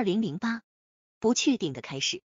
二零零八，不确定的开始。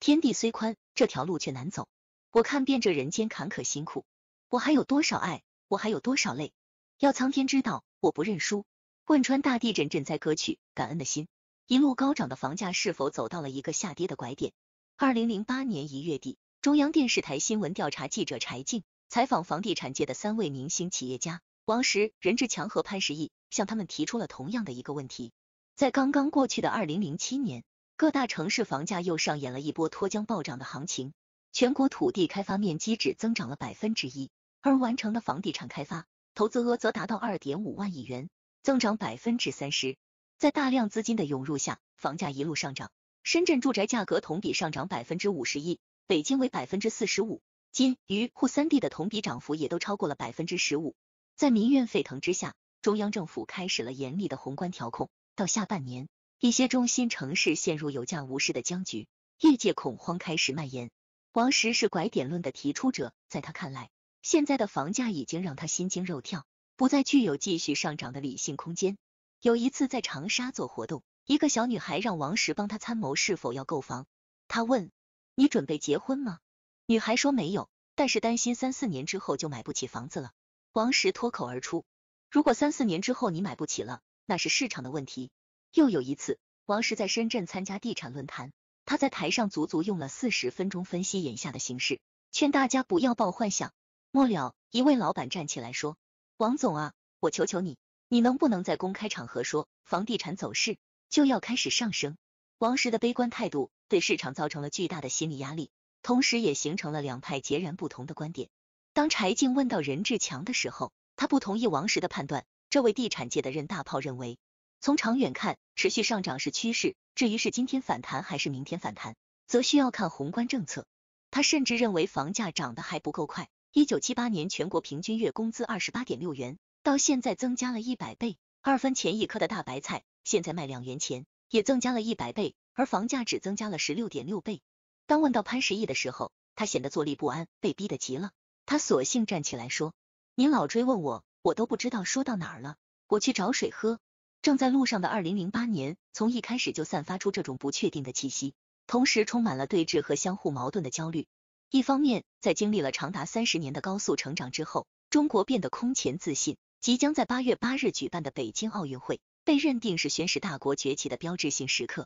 天地虽宽，这条路却难走。我看遍这人间坎坷辛苦，我还有多少爱，我还有多少泪，要苍天知道，我不认输。汶川大地震震灾歌曲《感恩的心》。一路高涨的房价是否走到了一个下跌的拐点？二零零八年一月底，中央电视台新闻调查记者柴静采访房地产界的三位明星企业家王石、任志强和潘石屹，向他们提出了同样的一个问题。在刚刚过去的二零零七年，各大城市房价又上演了一波脱缰暴涨的行情。全国土地开发面积只增长了百分之一，而完成的房地产开发投资额则达到二点五万亿元，增长百分之三十。在大量资金的涌入下，房价一路上涨。深圳住宅价格同比上涨百分之五十一，北京为百分之四十五，金鱼沪三地的同比涨幅也都超过了百分之十五。在民怨沸腾之下，中央政府开始了严厉的宏观调控。到下半年，一些中心城市陷入有价无市的僵局，业界恐慌开始蔓延。王石是拐点论的提出者，在他看来，现在的房价已经让他心惊肉跳，不再具有继续上涨的理性空间。有一次在长沙做活动，一个小女孩让王石帮她参谋是否要购房，他问：“你准备结婚吗？”女孩说：“没有，但是担心三四年之后就买不起房子了。”王石脱口而出：“如果三四年之后你买不起了。”那是市场的问题。又有一次，王石在深圳参加地产论坛，他在台上足足用了四十分钟分析眼下的形势，劝大家不要抱幻想。末了一位老板站起来说：“王总啊，我求求你，你能不能在公开场合说房地产走势就要开始上升？”王石的悲观态度对市场造成了巨大的心理压力，同时也形成了两派截然不同的观点。当柴静问到任志强的时候，他不同意王石的判断。这位地产界的任大炮认为，从长远看，持续上涨是趋势。至于是今天反弹还是明天反弹，则需要看宏观政策。他甚至认为房价涨得还不够快。一九七八年全国平均月工资二十八点六元，到现在增加了一百倍，二分钱一颗的大白菜现在卖两元钱，也增加了一百倍。而房价只增加了十六点六倍。当问到潘石屹的时候，他显得坐立不安，被逼得急了，他索性站起来说：“您老追问我。”我都不知道说到哪儿了。我去找水喝。正在路上的二零零八年，从一开始就散发出这种不确定的气息，同时充满了对峙和相互矛盾的焦虑。一方面，在经历了长达三十年的高速成长之后，中国变得空前自信，即将在八月八日举办的北京奥运会被认定是宣示大国崛起的标志性时刻；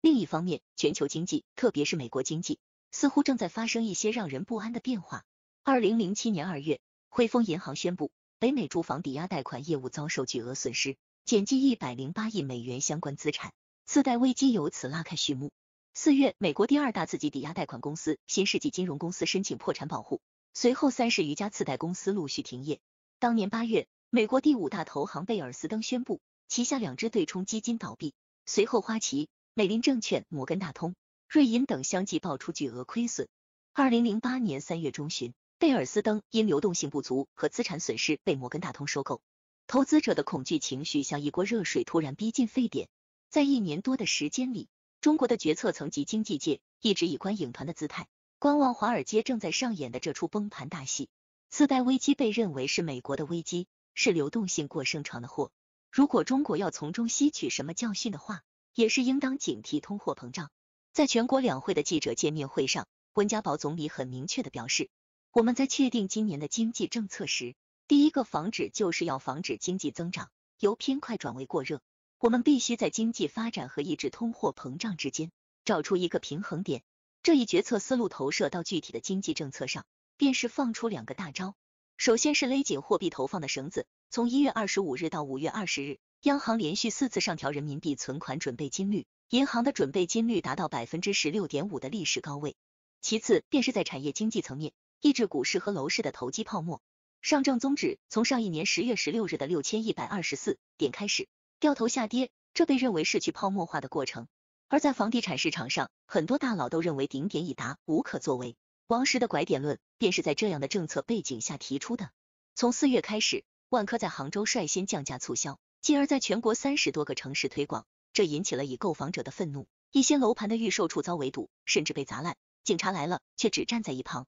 另一方面，全球经济，特别是美国经济，似乎正在发生一些让人不安的变化。二零零七年二月，汇丰银行宣布。北美住房抵押贷款业务遭受巨额损失，减记一百零八亿美元相关资产，次贷危机由此拉开序幕。四月，美国第二大次级抵押贷款公司新世纪金融公司申请破产保护，随后三十余家次贷公司陆续停业。当年八月，美国第五大投行贝尔斯登宣布旗下两支对冲基金倒闭，随后花旗、美林证券、摩根大通、瑞银等相继爆出巨额亏损。二零零八年三月中旬。贝尔斯登因流动性不足和资产损失被摩根大通收购，投资者的恐惧情绪像一锅热水突然逼近沸点。在一年多的时间里，中国的决策层及经济界一直以观影团的姿态观望华尔街正在上演的这出崩盘大戏。次贷危机被认为是美国的危机，是流动性过剩闯的祸。如果中国要从中吸取什么教训的话，也是应当警惕通货膨胀。在全国两会的记者见面会上，温家宝总理很明确的表示。我们在确定今年的经济政策时，第一个防止就是要防止经济增长由偏快转为过热。我们必须在经济发展和抑制通货膨胀之间找出一个平衡点。这一决策思路投射到具体的经济政策上，便是放出两个大招。首先是勒紧货币投放的绳子，从一月二十五日到五月二十日，央行连续四次上调人民币存款准备金率，银行的准备金率达到百分之十六点五的历史高位。其次便是在产业经济层面。抑制股市和楼市的投机泡沫，上证综指从上一年十月十六日的六千一百二十四点开始掉头下跌，这被认为是去泡沫化的过程。而在房地产市场上，很多大佬都认为顶点已达，无可作为。王石的拐点论便是在这样的政策背景下提出的。从四月开始，万科在杭州率先降价促销，继而在全国三十多个城市推广，这引起了已购房者的愤怒，一些楼盘的预售处遭围堵，甚至被砸烂，警察来了却只站在一旁。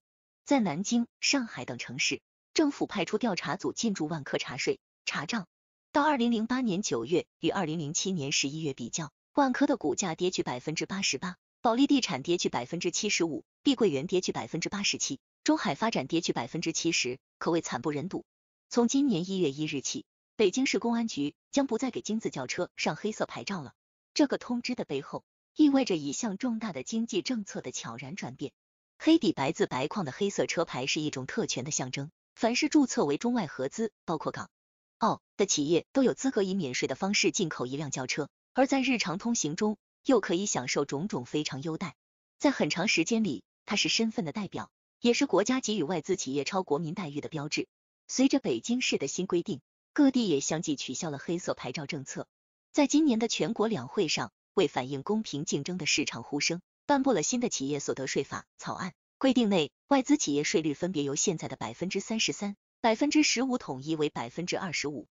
在南京、上海等城市，政府派出调查组进驻万科查税、查账。到二零零八年九月与二零零七年十一月比较，万科的股价跌去百分之八十八，保利地产跌去百分之七十五，碧桂园跌去百分之八十七，中海发展跌去百分之七十，可谓惨不忍睹。从今年一月一日起，北京市公安局将不再给金子轿车上黑色牌照了。这个通知的背后，意味着一项重大的经济政策的悄然转变。黑底白字白框的黑色车牌是一种特权的象征，凡是注册为中外合资，包括港、澳的企业，都有资格以免税的方式进口一辆轿车，而在日常通行中又可以享受种种非常优待。在很长时间里，它是身份的代表，也是国家给予外资企业超国民待遇的标志。随着北京市的新规定，各地也相继取消了黑色牌照政策。在今年的全国两会上，为反映公平竞争的市场呼声。颁布了新的企业所得税法草案，规定内外资企业税率分别由现在的百分之三十三、百分之十五统一为百分之二十五。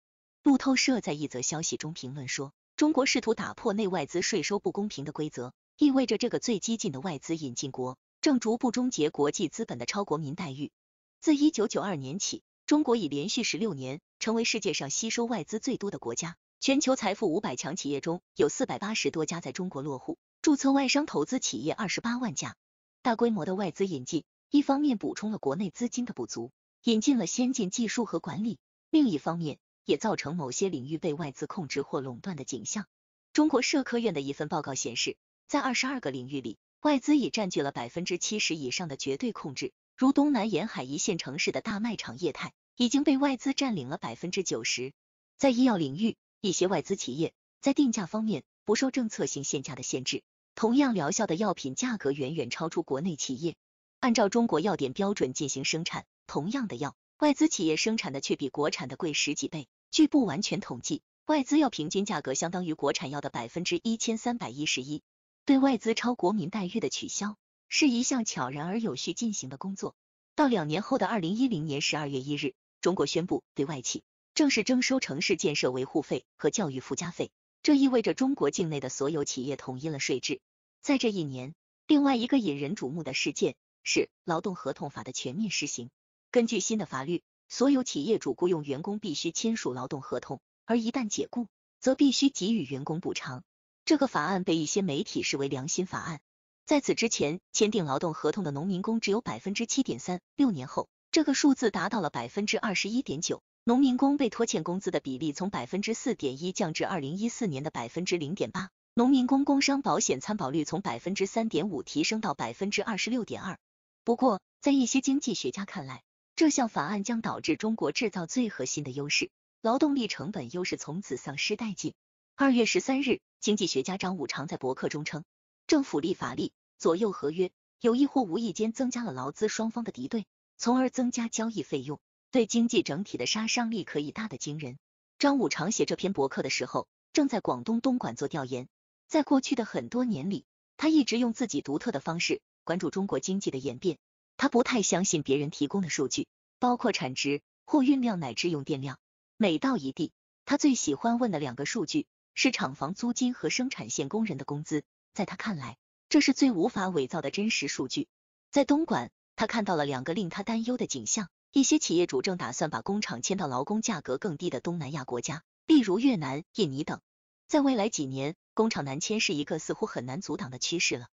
路透社在一则消息中评论说，中国试图打破内外资税收不公平的规则，意味着这个最激进的外资引进国正逐步终结国际资本的超国民待遇。自一九九二年起，中国已连续十六年成为世界上吸收外资最多的国家。全球财富五百强企业中有四百八十多家在中国落户。注册外商投资企业二十八万家，大规模的外资引进，一方面补充了国内资金的不足，引进了先进技术和管理；另一方面，也造成某些领域被外资控制或垄断的景象。中国社科院的一份报告显示，在二十二个领域里，外资已占据了百分之七十以上的绝对控制。如东南沿海一线城市的大卖场业态已经被外资占领了百分之九十。在医药领域，一些外资企业在定价方面不受政策性限价的限制。同样疗效的药品价格远远超出国内企业。按照中国药典标准进行生产，同样的药，外资企业生产的却比国产的贵十几倍。据不完全统计，外资药平均价格相当于国产药的百分之一千三百一十一。对外资超国民待遇的取消，是一项悄然而有序进行的工作。到两年后的二零一零年十二月一日，中国宣布对外企正式征收城市建设维护费和教育附加费。这意味着中国境内的所有企业统一了税制。在这一年，另外一个引人瞩目的事件是劳动合同法的全面实行。根据新的法律，所有企业主雇佣员工必须签署劳动合同，而一旦解雇，则必须给予员工补偿。这个法案被一些媒体视为良心法案。在此之前，签订劳动合同的农民工只有百分之七点三，六年后，这个数字达到了百分之二十一点九。农民工被拖欠工资的比例从百分之四点一降至二零一四年的百分之零点八，农民工工伤保险参保率从百分之三点五提升到百分之二十六点二。不过，在一些经济学家看来，这项法案将导致中国制造最核心的优势——劳动力成本优势——从此丧失殆尽。二月十三日，经济学家张五常在博客中称，政府立法力左右合约，有意或无意间增加了劳资双方的敌对，从而增加交易费用。对经济整体的杀伤力可以大得惊人。张五常写这篇博客的时候，正在广东东莞做调研。在过去的很多年里，他一直用自己独特的方式关注中国经济的演变。他不太相信别人提供的数据，包括产值、货运量乃至用电量。每到一地，他最喜欢问的两个数据是厂房租金和生产线工人的工资。在他看来，这是最无法伪造的真实数据。在东莞，他看到了两个令他担忧的景象。一些企业主正打算把工厂迁到劳工价格更低的东南亚国家，例如越南、印尼等。在未来几年，工厂南迁是一个似乎很难阻挡的趋势了。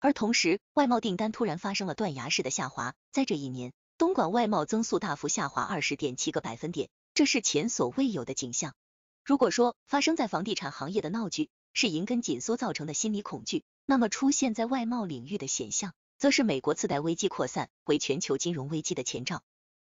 而同时，外贸订单突然发生了断崖式的下滑。在这一年，东莞外贸增速大幅下滑二十点七个百分点，这是前所未有的景象。如果说发生在房地产行业的闹剧是银根紧缩造成的心理恐惧，那么出现在外贸领域的险象，则是美国次贷危机扩散为全球金融危机的前兆。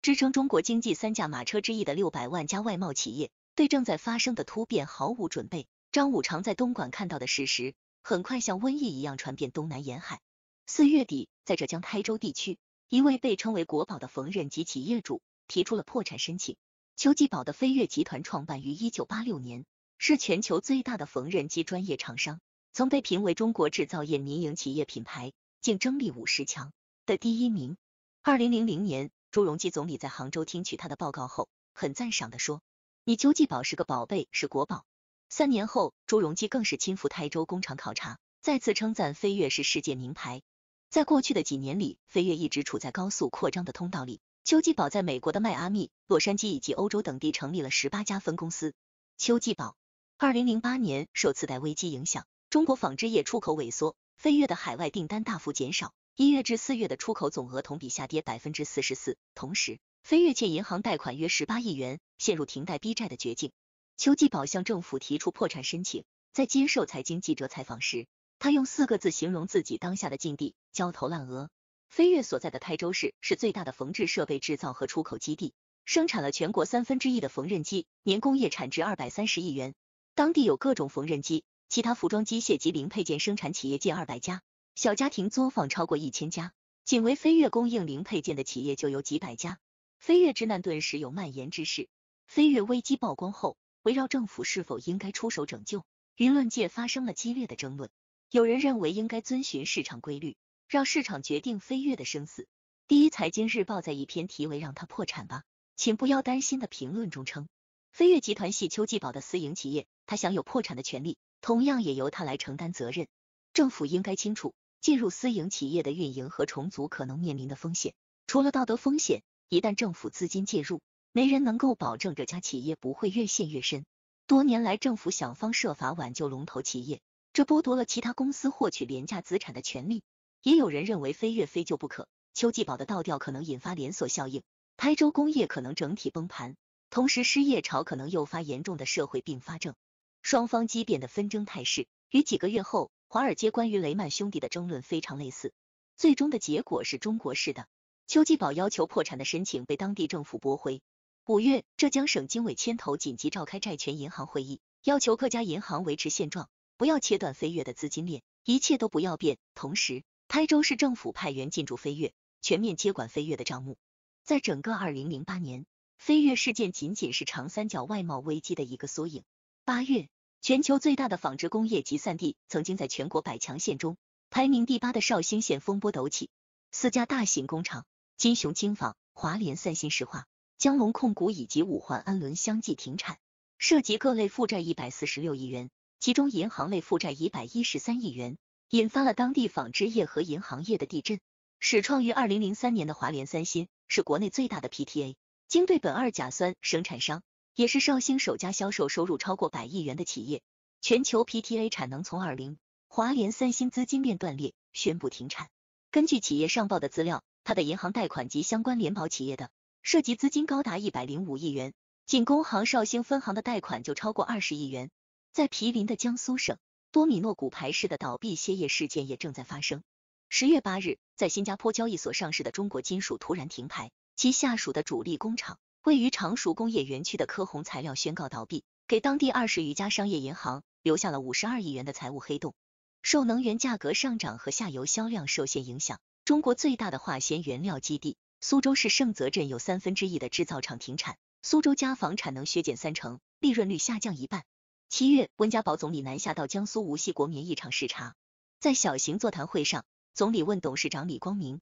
支撑中国经济三驾马车之一的六百万家外贸企业，对正在发生的突变毫无准备。张五常在东莞看到的事实，很快像瘟疫一样传遍东南沿海。四月底，在浙江台州地区，一位被称为“国宝”的缝纫机企业主提出了破产申请。邱继宝的飞跃集团创办于一九八六年，是全球最大的缝纫机专业厂商，曾被评为中国制造业民营企业品牌竞争力五十强的第一名。二零零零年。朱镕基总理在杭州听取他的报告后，很赞赏的说：“你邱继宝是个宝贝，是国宝。”三年后，朱镕基更是亲赴台州工厂考察，再次称赞飞跃是世界名牌。在过去的几年里，飞跃一直处在高速扩张的通道里。秋季宝在美国的迈阿密、洛杉矶以及欧洲等地成立了十八家分公司。秋季宝，二零零八年受次贷危机影响，中国纺织业出口萎缩，飞跃的海外订单大幅减少。一月至四月的出口总额同比下跌百分之四十四，同时飞越借银行贷款约十八亿元，陷入停贷逼债的绝境。邱继宝向政府提出破产申请。在接受财经记者采访时，他用四个字形容自己当下的境地：焦头烂额。飞跃所在的泰州市是最大的缝制设备制造和出口基地，生产了全国三分之一的缝纫机，年工业产值二百三十亿元。当地有各种缝纫机、其他服装机械及零配件生产企业近二百家。小家庭作坊超过一千家，仅为飞跃供应零配件的企业就有几百家。飞跃之难顿时有蔓延之势。飞跃危机曝光后，围绕政府是否应该出手拯救，舆论界发生了激烈的争论。有人认为应该遵循市场规律，让市场决定飞跃的生死。第一财经日报在一篇题为“让他破产吧，请不要担心”的评论中称，飞跃集团系邱继宝的私营企业，他享有破产的权利，同样也由他来承担责任。政府应该清楚。进入私营企业的运营和重组可能面临的风险，除了道德风险，一旦政府资金介入，没人能够保证这家企业不会越陷越深。多年来，政府想方设法挽救龙头企业，这剥夺了其他公司获取廉价资产的权利。也有人认为飞跃非救不可。邱继宝的倒掉可能引发连锁效应，台州工业可能整体崩盘，同时失业潮可能诱发严重的社会并发症。双方激变的纷争态势，于几个月后。华尔街关于雷曼兄弟的争论非常类似，最终的结果是中国式的。邱继宝要求破产的申请被当地政府驳回。五月，浙江省经委牵头紧急召开债权银行会议，要求各家银行维持现状，不要切断飞跃的资金链，一切都不要变。同时，台州市政府派员进驻飞跃，全面接管飞跃的账目。在整个二零零八年，飞跃事件仅仅是长三角外贸危机的一个缩影。八月。全球最大的纺织工业集散地，曾经在全国百强县中排名第八的绍兴县风波陡起，四家大型工厂金雄精纺、华联、三星石化、江龙控股以及五环安伦相继停产，涉及各类负债一百四十六亿元，其中银行类负债一百一十三亿元，引发了当地纺织业和银行业的地震。始创于二零零三年的华联三星是国内最大的 PTA 精对苯二甲酸生产商。也是绍兴首家销售收入超过百亿元的企业。全球 PTA 产能从二零，华联、三星资金链断裂，宣布停产。根据企业上报的资料，它的银行贷款及相关联保企业的涉及资金高达一百零五亿元，仅工行绍兴分行的贷款就超过二十亿元。在毗邻的江苏省，多米诺骨牌式的倒闭歇业事件也正在发生。十月八日，在新加坡交易所上市的中国金属突然停牌，其下属的主力工厂。位于常熟工业园区的科宏材料宣告倒闭，给当地二十余家商业银行留下了五十二亿元的财务黑洞。受能源价格上涨和下游销量受限影响，中国最大的化纤原料基地苏州市盛泽镇有三分之一的制造厂停产，苏州家纺产能削减三成，利润率下降一半。七月，温家宝总理南下到江苏无锡国棉一厂视察，在小型座谈会上，总理问董事长李光明：“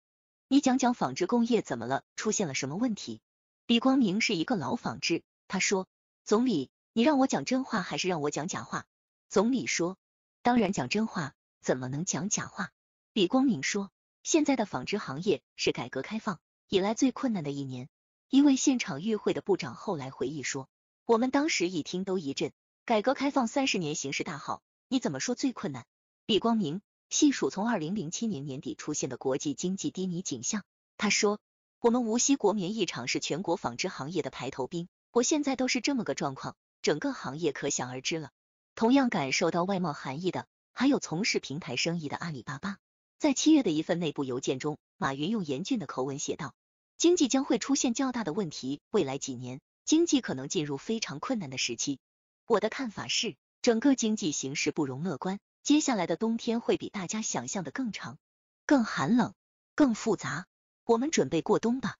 你讲讲纺织工业怎么了？出现了什么问题？”李光明是一个老纺织，他说：“总理，你让我讲真话还是让我讲假话？”总理说：“当然讲真话，怎么能讲假话？”李光明说：“现在的纺织行业是改革开放以来最困难的一年。”一位现场与会的部长后来回忆说：“我们当时一听都一震，改革开放三十年形势大好，你怎么说最困难？”李光明细数从二零零七年年底出现的国际经济低迷景象，他说。我们无锡国棉一厂是全国纺织行业的排头兵，我现在都是这么个状况，整个行业可想而知了。同样感受到外贸含义的，还有从事平台生意的阿里巴巴。在七月的一份内部邮件中，马云用严峻的口吻写道：“经济将会出现较大的问题，未来几年经济可能进入非常困难的时期。”我的看法是，整个经济形势不容乐观，接下来的冬天会比大家想象的更长、更寒冷、更复杂。我们准备过冬吧。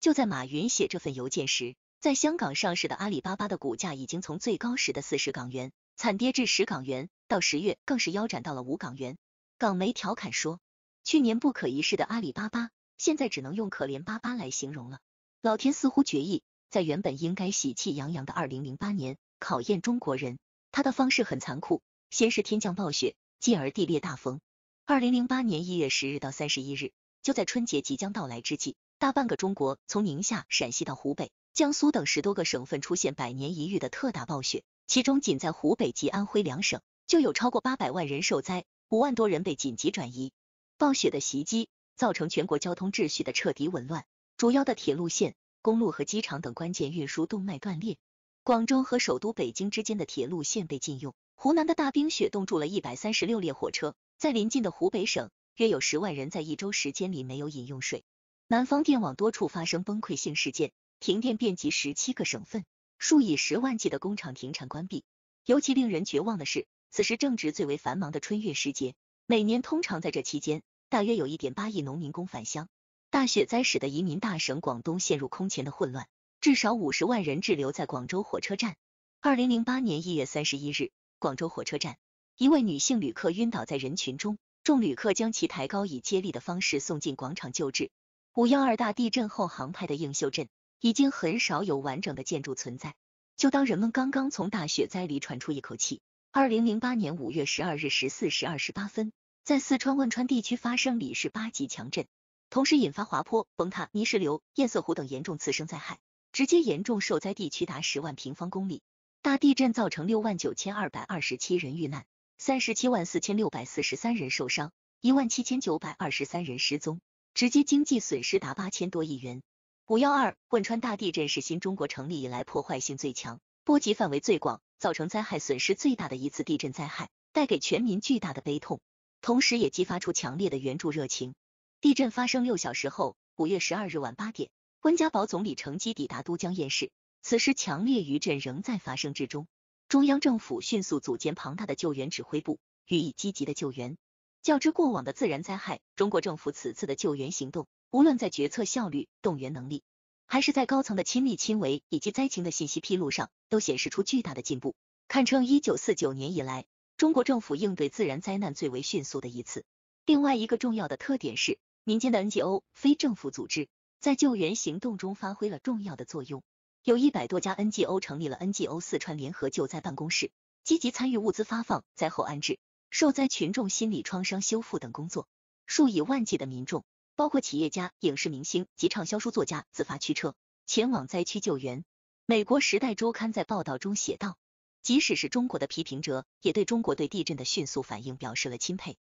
就在马云写这份邮件时，在香港上市的阿里巴巴的股价已经从最高时的四十港元惨跌至十港元，到十月更是腰斩到了五港元。港媒调侃说，去年不可一世的阿里巴巴，现在只能用可怜巴巴来形容了。老天似乎决意在原本应该喜气洋洋的二零零八年考验中国人，他的方式很残酷，先是天降暴雪，继而地裂大风。二零零八年一月十日到三十一日。就在春节即将到来之际，大半个中国从宁夏、陕西到湖北、江苏等十多个省份出现百年一遇的特大暴雪，其中仅在湖北及安徽两省就有超过八百万人受灾，五万多人被紧急转移。暴雪的袭击造成全国交通秩序的彻底紊乱，主要的铁路线、公路和机场等关键运输动脉断裂，广州和首都北京之间的铁路线被禁用，湖南的大冰雪冻住了一百三十六列火车，在临近的湖北省。约有十万人在一周时间里没有饮用水。南方电网多处发生崩溃性事件，停电遍及十七个省份，数以十万计的工厂停产关闭。尤其令人绝望的是，此时正值最为繁忙的春运时节，每年通常在这期间，大约有一点八亿农民工返乡。大雪灾使得移民大省广东陷入空前的混乱，至少五十万人滞留在广州火车站。二零零八年一月三十一日，广州火车站，一位女性旅客晕倒在人群中。众旅客将其抬高，以接力的方式送进广场救治。五幺二大地震后，航拍的映秀镇已经很少有完整的建筑存在。就当人们刚刚从大雪灾里喘出一口气，二零零八年五月十二日十四时二十八分，在四川汶川地区发生里氏八级强震，同时引发滑坡、崩塌、泥石流、堰塞湖等严重次生灾害，直接严重受灾地区达十万平方公里。大地震造成六万九千二百二十七人遇难。三十七万四千六百四十三人受伤，一万七千九百二十三人失踪，直接经济损失达八千多亿元。五幺二汶川大地震是新中国成立以来破坏性最强、波及范围最广、造成灾害损失最大的一次地震灾害，带给全民巨大的悲痛，同时也激发出强烈的援助热情。地震发生六小时后，五月十二日晚八点，温家宝总理乘机抵达都江堰市，此时强烈余震仍在发生之中。中央政府迅速组建庞大的救援指挥部，予以积极的救援。较之过往的自然灾害，中国政府此次的救援行动，无论在决策效率、动员能力，还是在高层的亲力亲为以及灾情的信息披露上，都显示出巨大的进步，堪称一九四九年以来中国政府应对自然灾难最为迅速的一次。另外一个重要的特点是，民间的 NGO 非政府组织在救援行动中发挥了重要的作用。有一百多家 NGO 成立了 NGO 四川联合救灾办公室，积极参与物资发放、灾后安置、受灾群众心理创伤修复等工作。数以万计的民众，包括企业家、影视明星及畅销书作家，自发驱车前往灾区救援。美国《时代周刊》在报道中写道：“即使是中国的批评者，也对中国对地震的迅速反应表示了钦佩。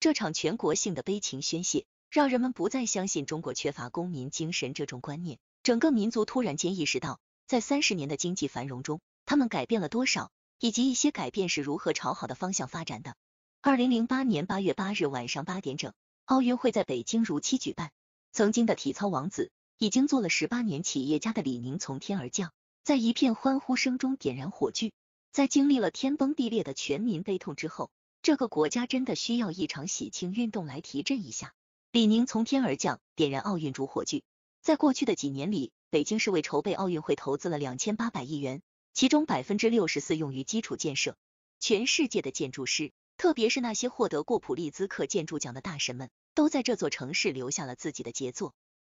这场全国性的悲情宣泄，让人们不再相信中国缺乏公民精神这种观念，整个民族突然间意识到。”在三十年的经济繁荣中，他们改变了多少？以及一些改变是如何朝好的方向发展的？二零零八年八月八日晚上八点整，奥运会在北京如期举办。曾经的体操王子，已经做了十八年企业家的李宁从天而降，在一片欢呼声中点燃火炬。在经历了天崩地裂的全民悲痛之后，这个国家真的需要一场喜庆运动来提振一下。李宁从天而降，点燃奥运主火炬。在过去的几年里。北京市为筹备奥运会投资了两千八百亿元，其中百分之六十四用于基础建设。全世界的建筑师，特别是那些获得过普利兹克建筑奖的大神们，都在这座城市留下了自己的杰作。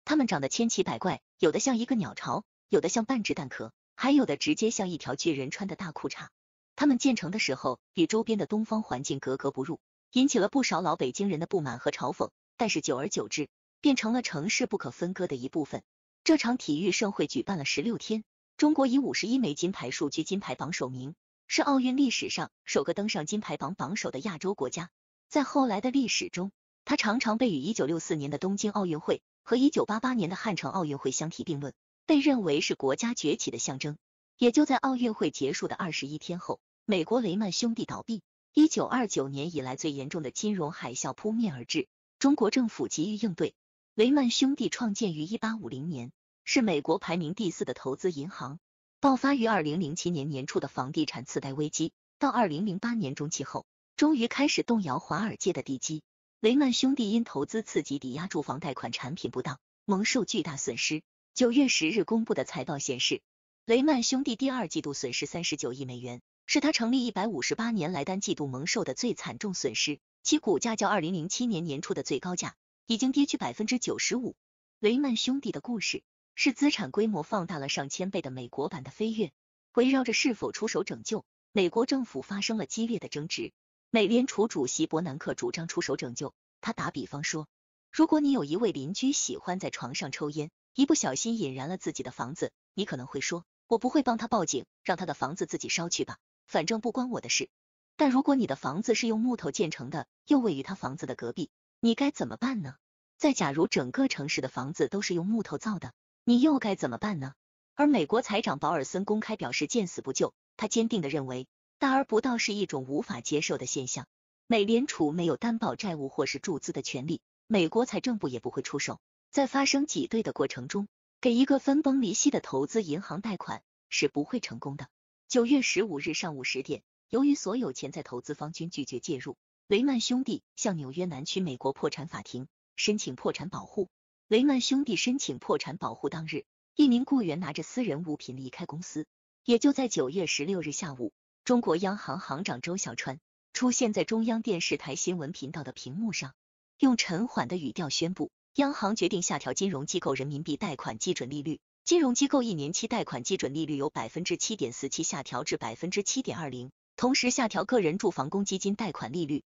他们长得千奇百怪，有的像一个鸟巢，有的像半只蛋壳，还有的直接像一条巨人穿的大裤衩。他们建成的时候，与周边的东方环境格格不入，引起了不少老北京人的不满和嘲讽。但是久而久之，变成了城市不可分割的一部分。这场体育盛会举办了十六天，中国以五十一枚金牌数居金牌榜首名，是奥运历史上首个登上金牌榜榜首的亚洲国家。在后来的历史中，它常常被与一九六四年的东京奥运会和一九八八年的汉城奥运会相提并论，被认为是国家崛起的象征。也就在奥运会结束的二十一天后，美国雷曼兄弟倒闭，一九二九年以来最严重的金融海啸扑面而至。中国政府急于应对。雷曼兄弟创建于一八五零年。是美国排名第四的投资银行。爆发于二零零七年年初的房地产次贷危机，到二零零八年中期后，终于开始动摇华尔街的地基。雷曼兄弟因投资刺激抵押住房贷款产品不当，蒙受巨大损失。九月十日公布的财报显示，雷曼兄弟第二季度损失三十九亿美元，是他成立一百五十八年来单季度蒙受的最惨重损失。其股价较二零零七年年初的最高价已经跌去百分之九十五。雷曼兄弟的故事。是资产规模放大了上千倍的美国版的飞跃。围绕着是否出手拯救，美国政府发生了激烈的争执。美联储主席伯南克主张出手拯救，他打比方说，如果你有一位邻居喜欢在床上抽烟，一不小心引燃了自己的房子，你可能会说，我不会帮他报警，让他的房子自己烧去吧，反正不关我的事。但如果你的房子是用木头建成的，又位于他房子的隔壁，你该怎么办呢？再假如整个城市的房子都是用木头造的。你又该怎么办呢？而美国财长保尔森公开表示见死不救，他坚定的认为大而不道是一种无法接受的现象。美联储没有担保债务或是注资的权利，美国财政部也不会出手。在发生挤兑的过程中，给一个分崩离析的投资银行贷款是不会成功的。九月十五日上午十点，由于所有潜在投资方均拒绝介入，雷曼兄弟向纽约南区美国破产法庭申请破产保护。雷曼兄弟申请破产保护当日，一名雇员拿着私人物品离开公司。也就在九月十六日下午，中国央行行长周小川出现在中央电视台新闻频道的屏幕上，用沉缓的语调宣布，央行决定下调金融机构人民币贷款基准利率，金融机构一年期贷款基准利率由百分之七点四七下调至百分之七点二零，同时下调个人住房公积金贷款利率。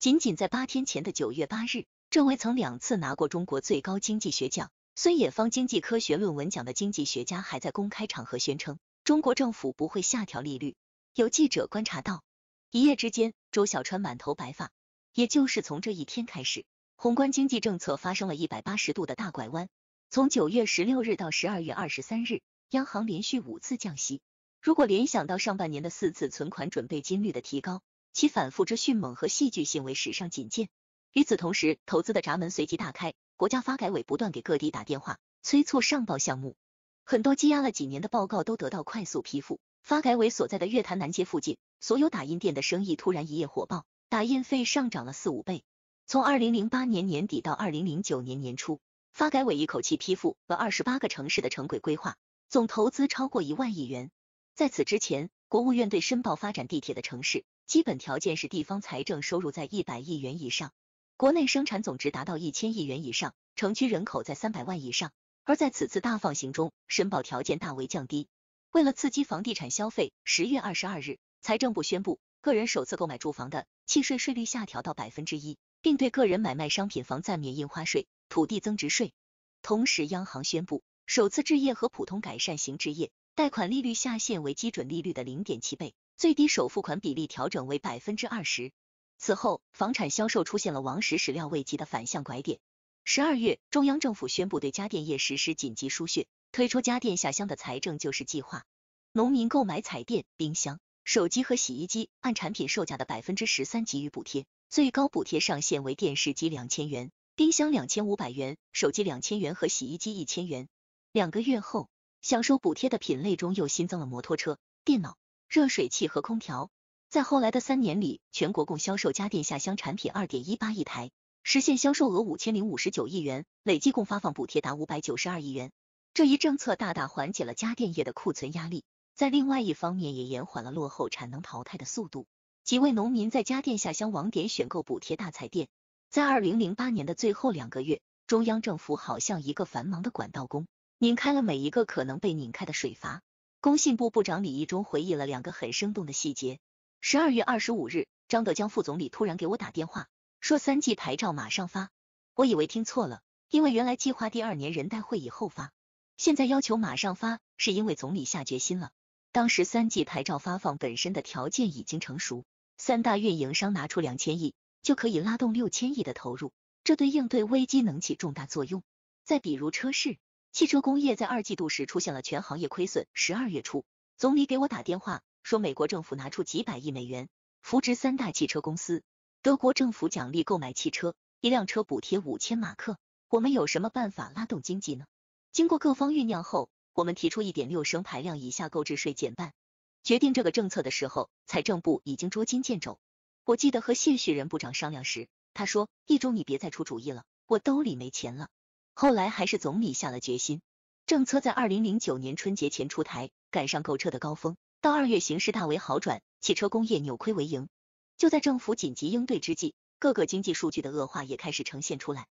仅仅在八天前的九月八日。这位曾两次拿过中国最高经济学奖——孙冶方经济科学论文奖的经济学家，还在公开场合宣称，中国政府不会下调利率。有记者观察到，一夜之间，周小川满头白发。也就是从这一天开始，宏观经济政策发生了一百八十度的大拐弯。从九月十六日到十二月二十三日，央行连续五次降息。如果联想到上半年的四次存款准备金率的提高，其反复之迅猛和戏剧性为史上仅见。与此同时，投资的闸门随即大开，国家发改委不断给各地打电话，催促上报项目，很多积压了几年的报告都得到快速批复。发改委所在的月坛南街附近，所有打印店的生意突然一夜火爆，打印费上涨了四五倍。从二零零八年年底到二零零九年年初，发改委一口气批复了二十八个城市的城轨规划，总投资超过一万亿元。在此之前，国务院对申报发展地铁的城市，基本条件是地方财政收入在一百亿元以上。国内生产总值达到一千亿元以上，城区人口在三百万以上。而在此次大放行中，申报条件大为降低。为了刺激房地产消费，十月二十二日，财政部宣布，个人首次购买住房的契税税率下调到百分之一，并对个人买卖商品房暂免印花税、土地增值税。同时，央行宣布，首次置业和普通改善型置业贷款利率下限为基准利率的零点七倍，最低首付款比例调整为百分之二十。此后，房产销售出现了王石始料未及的反向拐点。十二月，中央政府宣布对家电业实施紧急输血，推出家电下乡的财政救市计划。农民购买彩电、冰箱、手机和洗衣机，按产品售价的百分之十三给予补贴，最高补贴上限为电视机两千元、冰箱两千五百元、手机两千元和洗衣机一千元。两个月后，享受补贴的品类中又新增了摩托车、电脑、热水器和空调。在后来的三年里，全国共销售家电下乡产品二点一八亿台，实现销售额五千零五十九亿元，累计共发放补贴达五百九十二亿元。这一政策大大缓解了家电业的库存压力，在另外一方面也延缓了落后产能淘汰的速度。几位农民在家电下乡网点选购补贴大彩电。在二零零八年的最后两个月，中央政府好像一个繁忙的管道工，拧开了每一个可能被拧开的水阀。工信部部长李毅中回忆了两个很生动的细节。十二月二十五日，张德江副总理突然给我打电话，说三 G 牌照马上发。我以为听错了，因为原来计划第二年人代会以后发。现在要求马上发，是因为总理下决心了。当时三 G 牌照发放本身的条件已经成熟，三大运营商拿出两千亿就可以拉动六千亿的投入，这对应对危机能起重大作用。再比如车市，汽车工业在二季度时出现了全行业亏损，十二月初总理给我打电话。说美国政府拿出几百亿美元扶植三大汽车公司，德国政府奖励购买汽车，一辆车补贴五千马克。我们有什么办法拉动经济呢？经过各方酝酿后，我们提出一点六升排量以下购置税减半。决定这个政策的时候，财政部已经捉襟见肘。我记得和谢旭人部长商量时，他说：“一周你别再出主意了，我兜里没钱了。”后来还是总理下了决心，政策在二零零九年春节前出台，赶上购车的高峰。到二月，形势大为好转，汽车工业扭亏为盈。就在政府紧急应对之际，各个经济数据的恶化也开始呈现出来。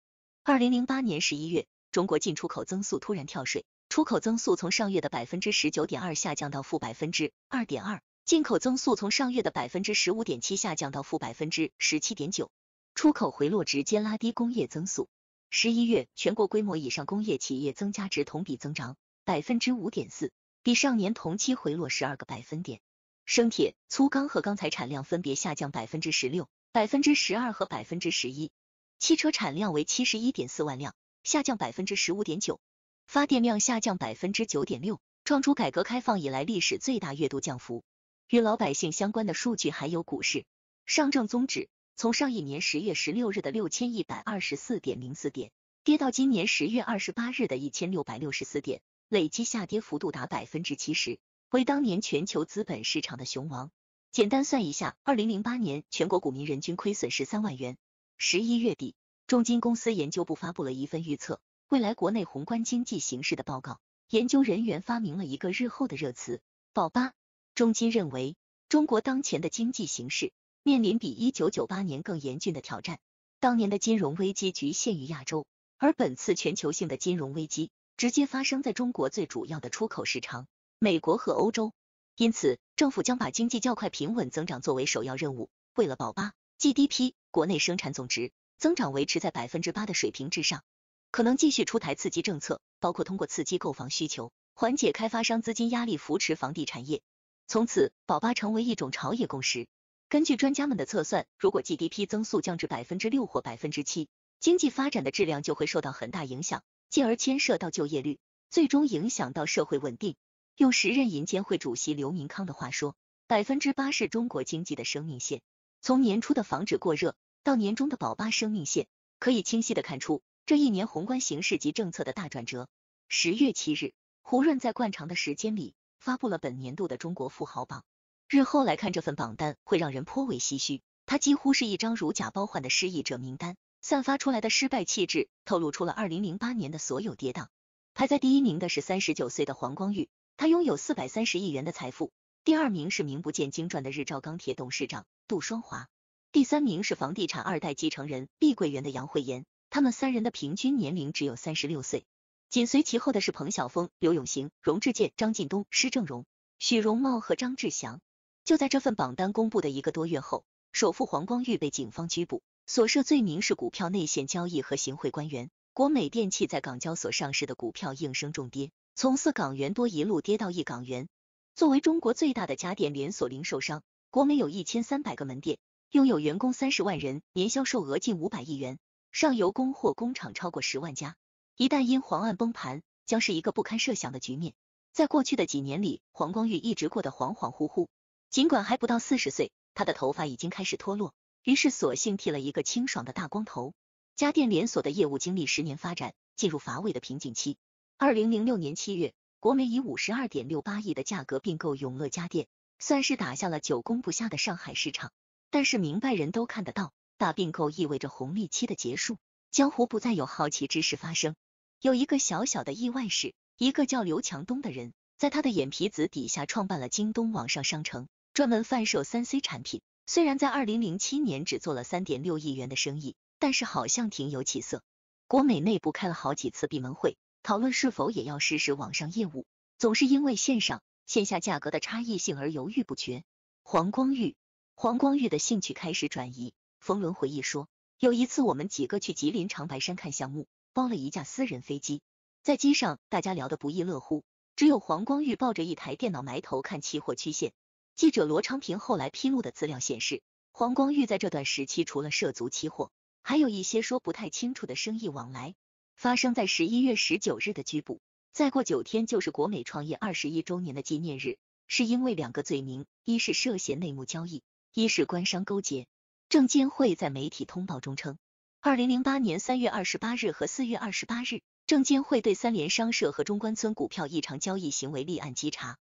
二零零八年十一月，中国进出口增速突然跳水，出口增速从上月的百分之十九点二下降到负百分之二点二，进口增速从上月的百分之十五点七下降到负百分之十七点九，出口回落直接拉低工业增速。十一月，全国规模以上工业企业增加值同比增长百分之五点四。比上年同期回落十二个百分点，生铁、粗钢和钢材产量分别下降百分之十六、百分之十二和百分之十一，汽车产量为七十一点四万辆，下降百分之十五点九，发电量下降百分之九点六，创出改革开放以来历史最大月度降幅。与老百姓相关的数据还有股市，上证综指从上一年十月十六日的六千一百二十四点零四点跌到今年十月二十八日的一千六百六十四点。累计下跌幅度达百分之七十，为当年全球资本市场的熊王。简单算一下，二零零八年全国股民人均亏损十三万元。十一月底，中金公司研究部发布了一份预测未来国内宏观经济形势的报告。研究人员发明了一个日后的热词“宝八”。中金认为，中国当前的经济形势面临比一九九八年更严峻的挑战。当年的金融危机局限于亚洲，而本次全球性的金融危机。直接发生在中国最主要的出口市场美国和欧洲，因此政府将把经济较快平稳增长作为首要任务。为了保八，GDP 国内生产总值增长维持在百分之八的水平之上，可能继续出台刺激政策，包括通过刺激购房需求，缓解开发商资金压力，扶持房地产业。从此，保八成为一种朝野共识。根据专家们的测算，如果 GDP 增速降至百分之六或百分之七，经济发展的质量就会受到很大影响。进而牵涉到就业率，最终影响到社会稳定。用时任银监会主席刘明康的话说，百分之八是中国经济的生命线。从年初的防止过热到年终的保八生命线，可以清晰的看出这一年宏观形势及政策的大转折。十月七日，胡润在惯常的时间里发布了本年度的中国富豪榜。日后来看这份榜单，会让人颇为唏嘘，它几乎是一张如假包换的失意者名单。散发出来的失败气质，透露出了二零零八年的所有跌宕。排在第一名的是三十九岁的黄光裕，他拥有四百三十亿元的财富。第二名是名不见经传的日照钢铁董事长杜双华，第三名是房地产二代继承人碧桂园的杨惠妍。他们三人的平均年龄只有三十六岁。紧随其后的是彭晓峰、刘永行、荣志健、张近东、施正荣、许荣茂和张志祥。就在这份榜单公布的一个多月后，首富黄光裕被警方拘捕。所涉罪名是股票内线交易和行贿官员。国美电器在港交所上市的股票应声重跌，从四港元多一路跌到一港元。作为中国最大的家电连锁零售商，国美有一千三百个门店，拥有员工三十万人，年销售额近五百亿元，上游供货工厂超过十万家。一旦因黄案崩盘，将是一个不堪设想的局面。在过去的几年里，黄光裕一直过得恍恍惚惚，尽管还不到四十岁，他的头发已经开始脱落。于是，索性剃了一个清爽的大光头。家电连锁的业务经历十年发展，进入乏味的瓶颈期。二零零六年七月，国美以五十二点六八亿的价格并购永乐家电，算是打下了久攻不下的上海市场。但是，明白人都看得到，大并购意味着红利期的结束，江湖不再有好奇之事发生。有一个小小的意外是，一个叫刘强东的人，在他的眼皮子底下创办了京东网上商城，专门贩售三 C 产品。虽然在二零零七年只做了三点六亿元的生意，但是好像挺有起色。国美内部开了好几次闭门会，讨论是否也要试试网上业务，总是因为线上、线下价格的差异性而犹豫不决。黄光裕，黄光裕的兴趣开始转移。冯仑回忆说，有一次我们几个去吉林长白山看项目，包了一架私人飞机，在机上大家聊得不亦乐乎，只有黄光裕抱着一台电脑埋头看期货曲线。记者罗昌平后来披露的资料显示，黄光裕在这段时期除了涉足期货，还有一些说不太清楚的生意往来。发生在十一月十九日的拘捕，再过九天就是国美创业二十一周年的纪念日，是因为两个罪名：一是涉嫌内幕交易，一是官商勾结。证监会在媒体通报中称，二零零八年三月二十八日和四月二十八日，证监会对三联商社和中关村股票异常交易行为立案稽查。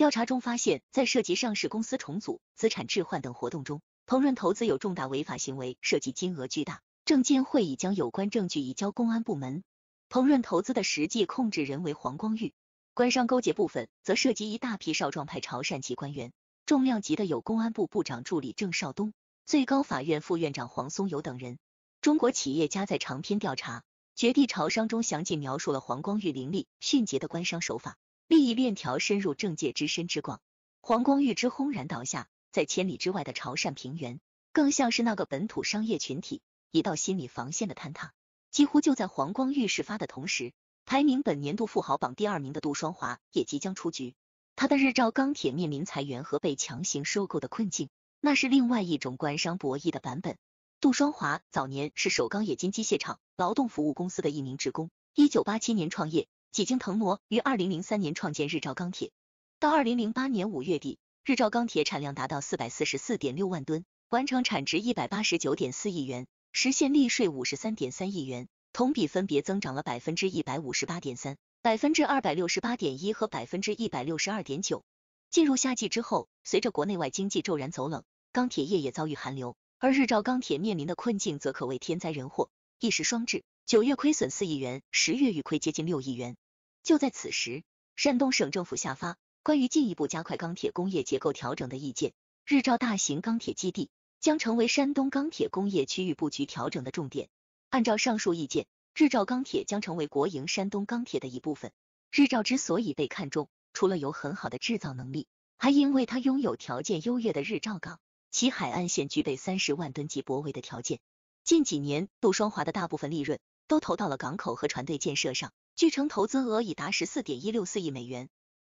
调查中发现，在涉及上市公司重组、资产置换等活动中，鹏润投资有重大违法行为，涉及金额巨大。证监会已将有关证据移交公安部门。鹏润投资的实际控制人为黄光裕，官商勾结部分则涉及一大批少壮派潮汕籍官员，重量级的有公安部部长助理郑少东、最高法院副院长黄松有等人。中国企业家在长篇调查《绝地潮商》中详尽描述了黄光裕凌厉迅捷的官商手法。利益链条深入政界之深之广，黄光裕之轰然倒下，在千里之外的潮汕平原，更像是那个本土商业群体一道心理防线的坍塌。几乎就在黄光裕事发的同时，排名本年度富豪榜第二名的杜双华也即将出局。他的日照钢铁面临裁员和被强行收购的困境，那是另外一种官商博弈的版本。杜双华早年是首钢冶金机械厂劳动服务公司的一名职工，一九八七年创业。几经腾挪，于二零零三年创建日照钢铁。到二零零八年五月底，日照钢铁产量达到四百四十四点六万吨，完成产值一百八十九点四亿元，实现利税五十三点三亿元，同比分别增长了百分之一百五十八点三、百分之二百六十八点一和百分之一百六十二点九。进入夏季之后，随着国内外经济骤然走冷，钢铁业也遭遇寒流，而日照钢铁面临的困境则可谓天灾人祸，一时双至。九月亏损四亿元，十月预亏接近六亿元。就在此时，山东省政府下发关于进一步加快钢铁工业结构调整的意见，日照大型钢铁基地将成为山东钢铁工业区域布局调整的重点。按照上述意见，日照钢铁将成为国营山东钢铁的一部分。日照之所以被看中，除了有很好的制造能力，还因为它拥有条件优越的日照港，其海岸线具备三十万吨级泊位的条件。近几年，杜双华的大部分利润。都投到了港口和船队建设上，据称投资额已达十四点一六四亿美元，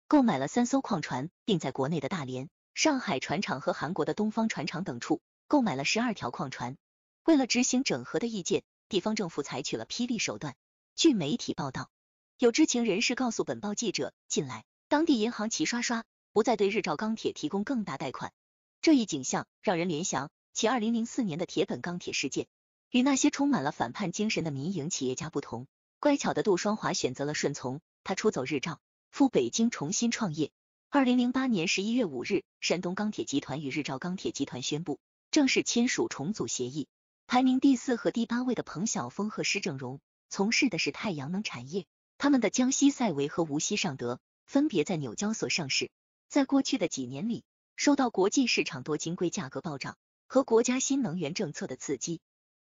购买了三艘矿船，并在国内的大连、上海船厂和韩国的东方船厂等处购买了十二条矿船。为了执行整合的意见，地方政府采取了霹雳手段。据媒体报道，有知情人士告诉本报记者，近来当地银行齐刷刷不再对日照钢铁提供更大贷款，这一景象让人联想起二零零四年的铁本钢铁事件。与那些充满了反叛精神的民营企业家不同，乖巧的杜双华选择了顺从。他出走日照，赴北京重新创业。二零零八年十一月五日，山东钢铁集团与日照钢铁集团宣布正式签署重组协议。排名第四和第八位的彭小峰和施正荣从事的是太阳能产业，他们的江西赛维和无锡尚德分别在纽交所上市。在过去的几年里，受到国际市场多晶硅价格暴涨和国家新能源政策的刺激。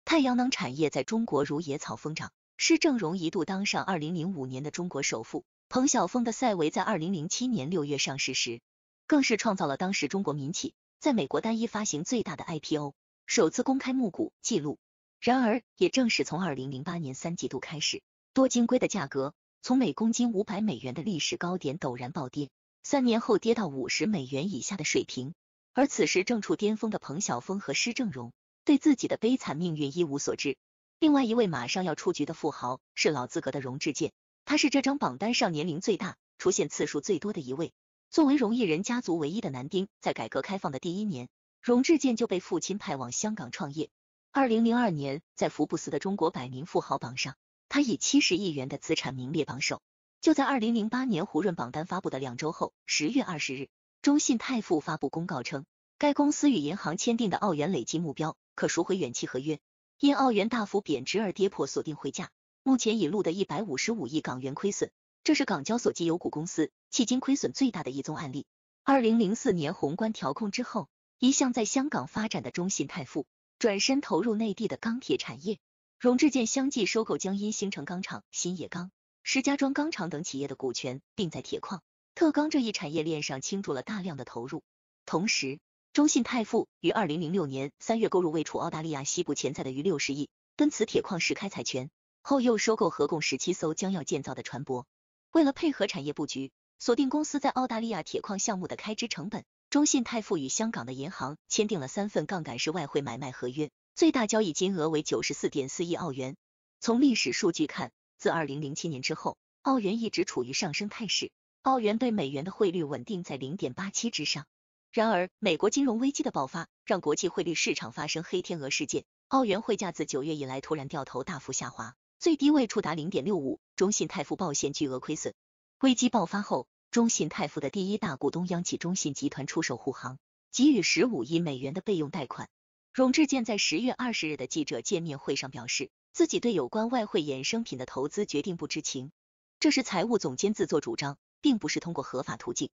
太阳能产业在中国如野草疯长，施正荣一度当上二零零五年的中国首富。彭小峰的赛维在二零零七年六月上市时，更是创造了当时中国民企在美国单一发行最大的 IPO、首次公开募股记录。然而，也正是从二零零八年三季度开始，多晶硅的价格从每公斤五百美元的历史高点陡然暴跌，三年后跌到五十美元以下的水平。而此时正处巅峰的彭小峰和施正荣。对自己的悲惨命运一无所知。另外一位马上要出局的富豪是老资格的荣智健，他是这张榜单上年龄最大、出现次数最多的一位。作为荣毅人家族唯一的男丁，在改革开放的第一年，荣智健就被父亲派往香港创业。二零零二年，在福布斯的中国百名富豪榜上，他以七十亿元的资产名列榜首。就在二零零八年胡润榜单发布的两周后，十月二十日，中信泰富发布公告称，该公司与银行签订的澳元累计目标。可赎回远期合约，因澳元大幅贬值而跌破锁定汇价，目前已录得一百五十五亿港元亏损，这是港交所绩优股公司迄今亏损最大的一宗案例。二零零四年宏观调控之后，一向在香港发展的中信泰富，转身投入内地的钢铁产业，荣智健相继收购江阴兴城钢厂、新冶钢、石家庄钢厂等企业的股权，并在铁矿、特钢这一产业链上倾注了大量的投入，同时。中信泰富于二零零六年三月购入位处澳大利亚西部潜在的逾六十亿吨磁铁矿石开采权，后又收购合共十七艘将要建造的船舶。为了配合产业布局，锁定公司在澳大利亚铁矿项目的开支成本，中信泰富与香港的银行签订了三份杠杆式外汇买卖合约，最大交易金额为九十四点四亿澳元。从历史数据看，自二零零七年之后，澳元一直处于上升态势，澳元对美元的汇率稳定在零点八七之上。然而，美国金融危机的爆发让国际汇率市场发生黑天鹅事件，澳元汇价自九月以来突然掉头大幅下滑，最低位触达零点六五。中信泰富报现巨额亏损。危机爆发后，中信泰富的第一大股东央企中信集团出手护航，给予十五亿美元的备用贷款。荣智健在十月二十日的记者见面会上表示，自己对有关外汇衍生品的投资决定不知情，这是财务总监自作主张，并不是通过合法途径。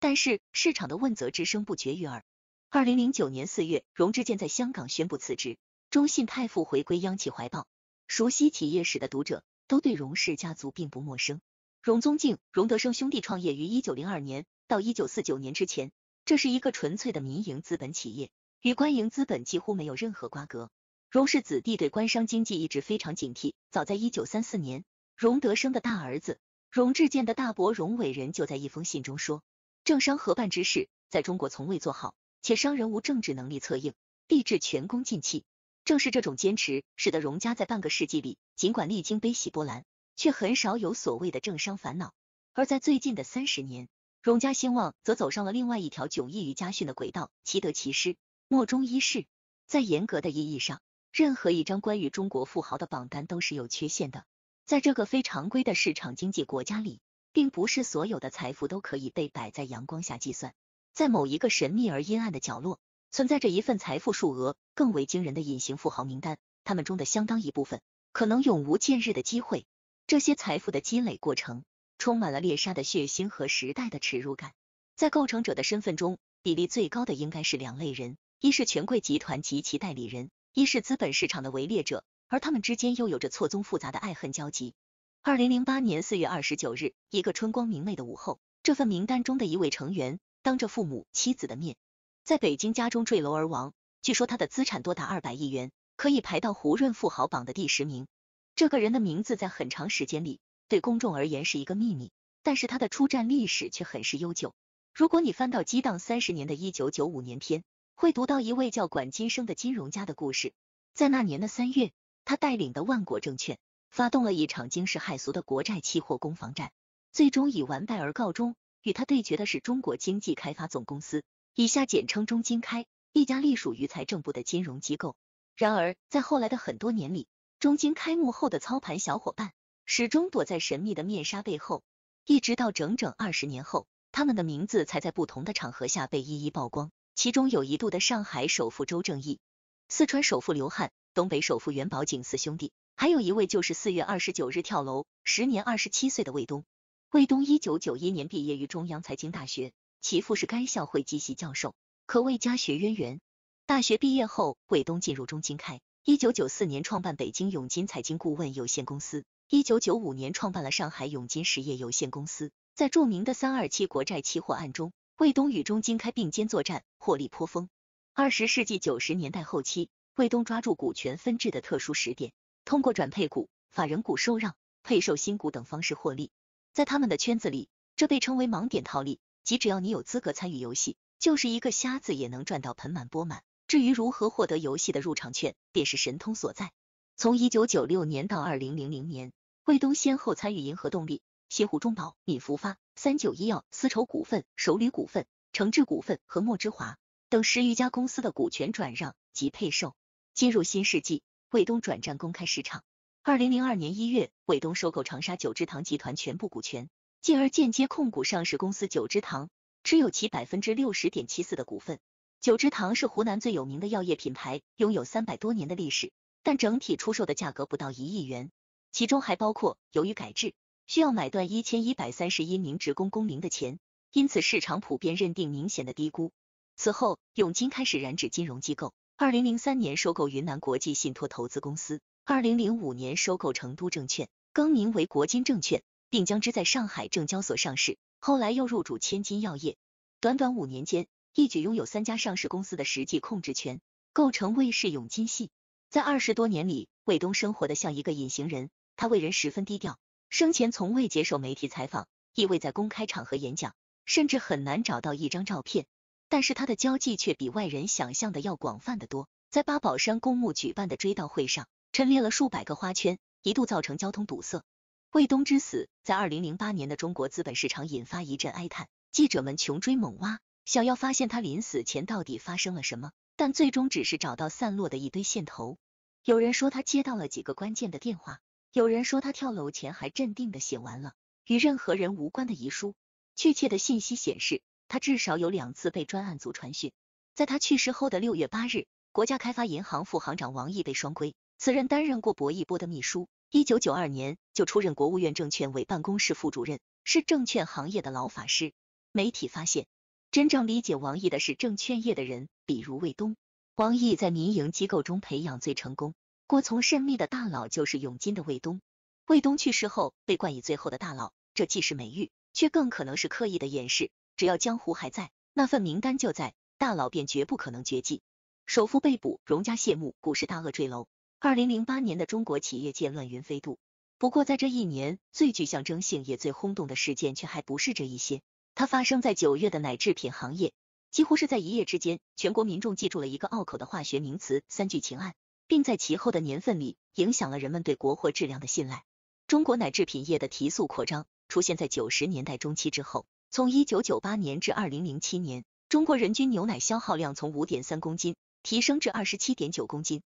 但是市场的问责之声不绝于耳。二零零九年四月，荣智健在香港宣布辞职，中信泰富回归央企怀抱。熟悉企业史的读者都对荣氏家族并不陌生。荣宗敬、荣德生兄弟创业于一九零二年到一九四九年之前，这是一个纯粹的民营资本企业，与官营资本几乎没有任何瓜葛。荣氏子弟对官商经济一直非常警惕。早在一九三四年，荣德生的大儿子荣智健的大伯荣伟人就在一封信中说。政商合办之事，在中国从未做好，且商人无政治能力策应，必致全功尽弃。正是这种坚持，使得荣家在半个世纪里，尽管历经悲喜波澜，却很少有所谓的政商烦恼。而在最近的三十年，荣家兴旺则走上了另外一条迥异于家训的轨道，其得其失，莫衷一是。在严格的意义上，任何一张关于中国富豪的榜单都是有缺陷的，在这个非常规的市场经济国家里。并不是所有的财富都可以被摆在阳光下计算，在某一个神秘而阴暗的角落，存在着一份财富数额更为惊人的隐形富豪名单。他们中的相当一部分可能永无见日的机会。这些财富的积累过程，充满了猎杀的血腥和时代的耻辱感。在构成者的身份中，比例最高的应该是两类人：一是权贵集团及其代理人，一是资本市场的围猎者。而他们之间又有着错综复杂的爱恨交集。二零零八年四月二十九日，一个春光明媚的午后，这份名单中的一位成员，当着父母、妻子的面，在北京家中坠楼而亡。据说他的资产多达二百亿元，可以排到胡润富豪榜的第十名。这个人的名字在很长时间里对公众而言是一个秘密，但是他的出战历史却很是悠久。如果你翻到《激荡三十年》的一九九五年篇，会读到一位叫管金生的金融家的故事。在那年的三月，他带领的万国证券。发动了一场惊世骇俗的国债期货攻防战，最终以完败而告终。与他对决的是中国经济开发总公司，以下简称中经开，一家隶属于财政部的金融机构。然而，在后来的很多年里，中经开幕后的操盘小伙伴始终躲在神秘的面纱背后，一直到整整二十年后，他们的名字才在不同的场合下被一一曝光。其中有一度的上海首富周正义、四川首富刘汉、东北首富袁宝景四兄弟。还有一位就是四月二十九日跳楼，时年二十七岁的魏东。魏东一九九一年毕业于中央财经大学，其父是该校会计系教授，可谓家学渊源。大学毕业后，魏东进入中金开。一九九四年创办北京永金财经顾问有限公司，一九九五年创办了上海永金实业有限公司。在著名的三二七国债期货案中，魏东与中金开并肩作战，获利颇丰。二十世纪九十年代后期，魏东抓住股权分置的特殊时点。通过转配股、法人股受让、配售新股等方式获利，在他们的圈子里，这被称为“盲点套利”，即只要你有资格参与游戏，就是一个瞎子也能赚到盆满钵满。至于如何获得游戏的入场券，便是神通所在。从一九九六年到二零零零年，魏东先后参与银河动力、西湖中宝、闽福发、三九医药、丝绸股份、首旅股份、诚志股份和墨之华等十余家公司的股权转让及配售。进入新世纪。卫东转战公开市场。二零零二年一月，卫东收购长沙九芝堂集团全部股权，进而间接控股上市公司九芝堂，持有其百分之六十点七四的股份。九芝堂是湖南最有名的药业品牌，拥有三百多年的历史，但整体出售的价格不到一亿元，其中还包括由于改制需要买断一千一百三十一名职工工龄的钱，因此市场普遍认定明显的低估。此后，永金开始染指金融机构。二零零三年收购云南国际信托投资公司，二零零五年收购成都证券，更名为国金证券，并将之在上海证交所上市。后来又入主千金药业，短短五年间，一举拥有三家上市公司的实际控制权，构成卫氏永金系。在二十多年里，卫东生活的像一个隐形人，他为人十分低调，生前从未接受媒体采访，亦未在公开场合演讲，甚至很难找到一张照片。但是他的交际却比外人想象的要广泛的多。在八宝山公墓举办的追悼会上，陈列了数百个花圈，一度造成交通堵塞。卫东之死在二零零八年的中国资本市场引发一阵哀叹，记者们穷追猛挖，想要发现他临死前到底发生了什么，但最终只是找到散落的一堆线头。有人说他接到了几个关键的电话，有人说他跳楼前还镇定的写完了与任何人无关的遗书。确切的信息显示。他至少有两次被专案组传讯。在他去世后的六月八日，国家开发银行副行长王毅被双规。此人担任过薄一波的秘书，一九九二年就出任国务院证券委办公室副主任，是证券行业的老法师。媒体发现，真正理解王毅的是证券业的人，比如卫东。王毅在民营机构中培养最成功、过从甚密的大佬就是永金的卫东。卫东去世后被冠以最后的大佬，这既是美誉，却更可能是刻意的掩饰。只要江湖还在，那份名单就在，大佬便绝不可能绝迹。首富被捕，荣家谢幕，股市大鳄坠楼。二零零八年的中国企业界乱云飞渡。不过，在这一年最具象征性也最轰动的事件，却还不是这一些。它发生在九月的奶制品行业，几乎是在一夜之间，全国民众记住了一个拗口的化学名词——三聚氰胺，并在其后的年份里，影响了人们对国货质量的信赖。中国奶制品业的提速扩张，出现在九十年代中期之后。从一九九八年至二零零七年，中国人均牛奶消耗量从五点三公斤提升至二十七点九公斤。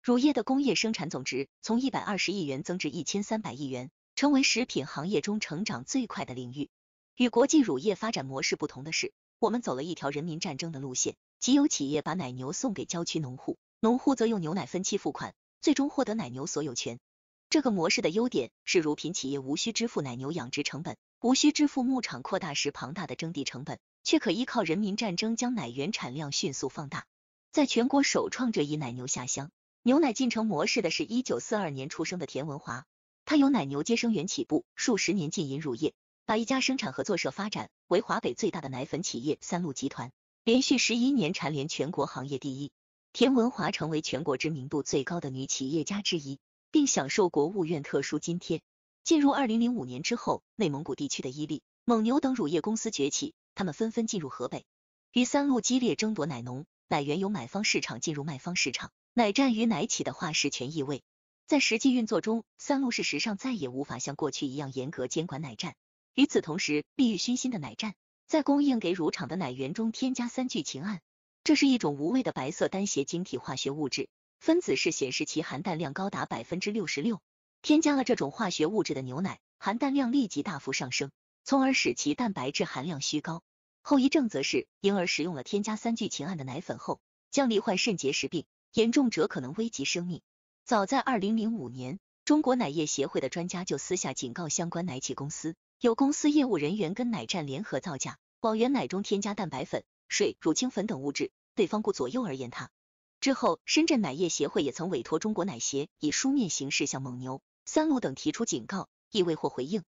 乳业的工业生产总值从一百二十亿元增至一千三百亿元，成为食品行业中成长最快的领域。与国际乳业发展模式不同的是，我们走了一条人民战争的路线。即有企业把奶牛送给郊区农户，农户则用牛奶分期付款，最终获得奶牛所有权。这个模式的优点是，乳品企业无需支付奶牛养殖成本。无需支付牧场扩大时庞大的征地成本，却可依靠人民战争将奶源产量迅速放大。在全国首创这一奶牛下乡、牛奶进城模式的，是一九四二年出生的田文华。他由奶牛接生员起步，数十年浸淫乳业，把一家生产合作社发展为华北最大的奶粉企业三鹿集团，连续十一年蝉联全国行业第一。田文华成为全国知名度最高的女企业家之一，并享受国务院特殊津贴。进入二零零五年之后，内蒙古地区的伊利、蒙牛等乳业公司崛起，他们纷纷进入河北，与三鹿激烈争夺奶农、奶源由买方市场进入卖方市场，奶站与奶企的化势权益位。在实际运作中，三鹿事实上再也无法像过去一样严格监管奶站。与此同时，利欲熏心的奶站在供应给乳厂的奶源中添加三聚氰胺，这是一种无味的白色单斜晶体化学物质，分子式显示其含氮量高达百分之六十六。添加了这种化学物质的牛奶，含氮量立即大幅上升，从而使其蛋白质含量虚高。后遗症则是婴儿食用了添加三聚氰胺的奶粉后，将罹患肾结石病，严重者可能危及生命。早在二零零五年，中国奶业协会的专家就私下警告相关奶企公司，有公司业务人员跟奶站联合造假，往原奶中添加蛋白粉、水、乳清粉等物质，对方顾左右而言他。之后，深圳奶业协会也曾委托中国奶协以书面形式向蒙牛、三鹿等提出警告，亦未获回应。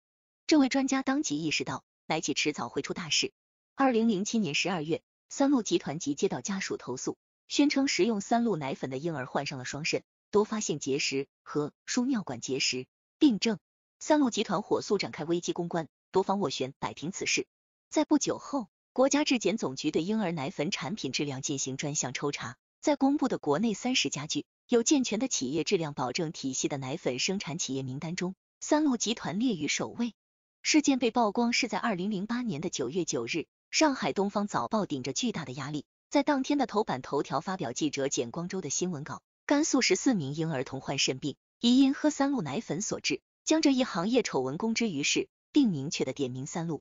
这位专家当即意识到，奶企迟早会出大事。二零零七年十二月，三鹿集团即接到家属投诉，宣称食用三鹿奶粉的婴儿患上了双肾多发性结石和输尿管结石病症。三鹿集团火速展开危机公关，多方斡旋摆平此事。在不久后，国家质检总局对婴儿奶粉产品质量进行专项抽查。在公布的国内三十家具有健全的企业质量保证体系的奶粉生产企业名单中，三鹿集团列于首位。事件被曝光是在二零零八年的九月九日，上海东方早报顶着巨大的压力，在当天的头版头条发表记者简光洲的新闻稿，甘肃十四名婴儿童患肾病，疑因喝三鹿奶粉所致，将这一行业丑闻公之于世，并明确的点名三鹿。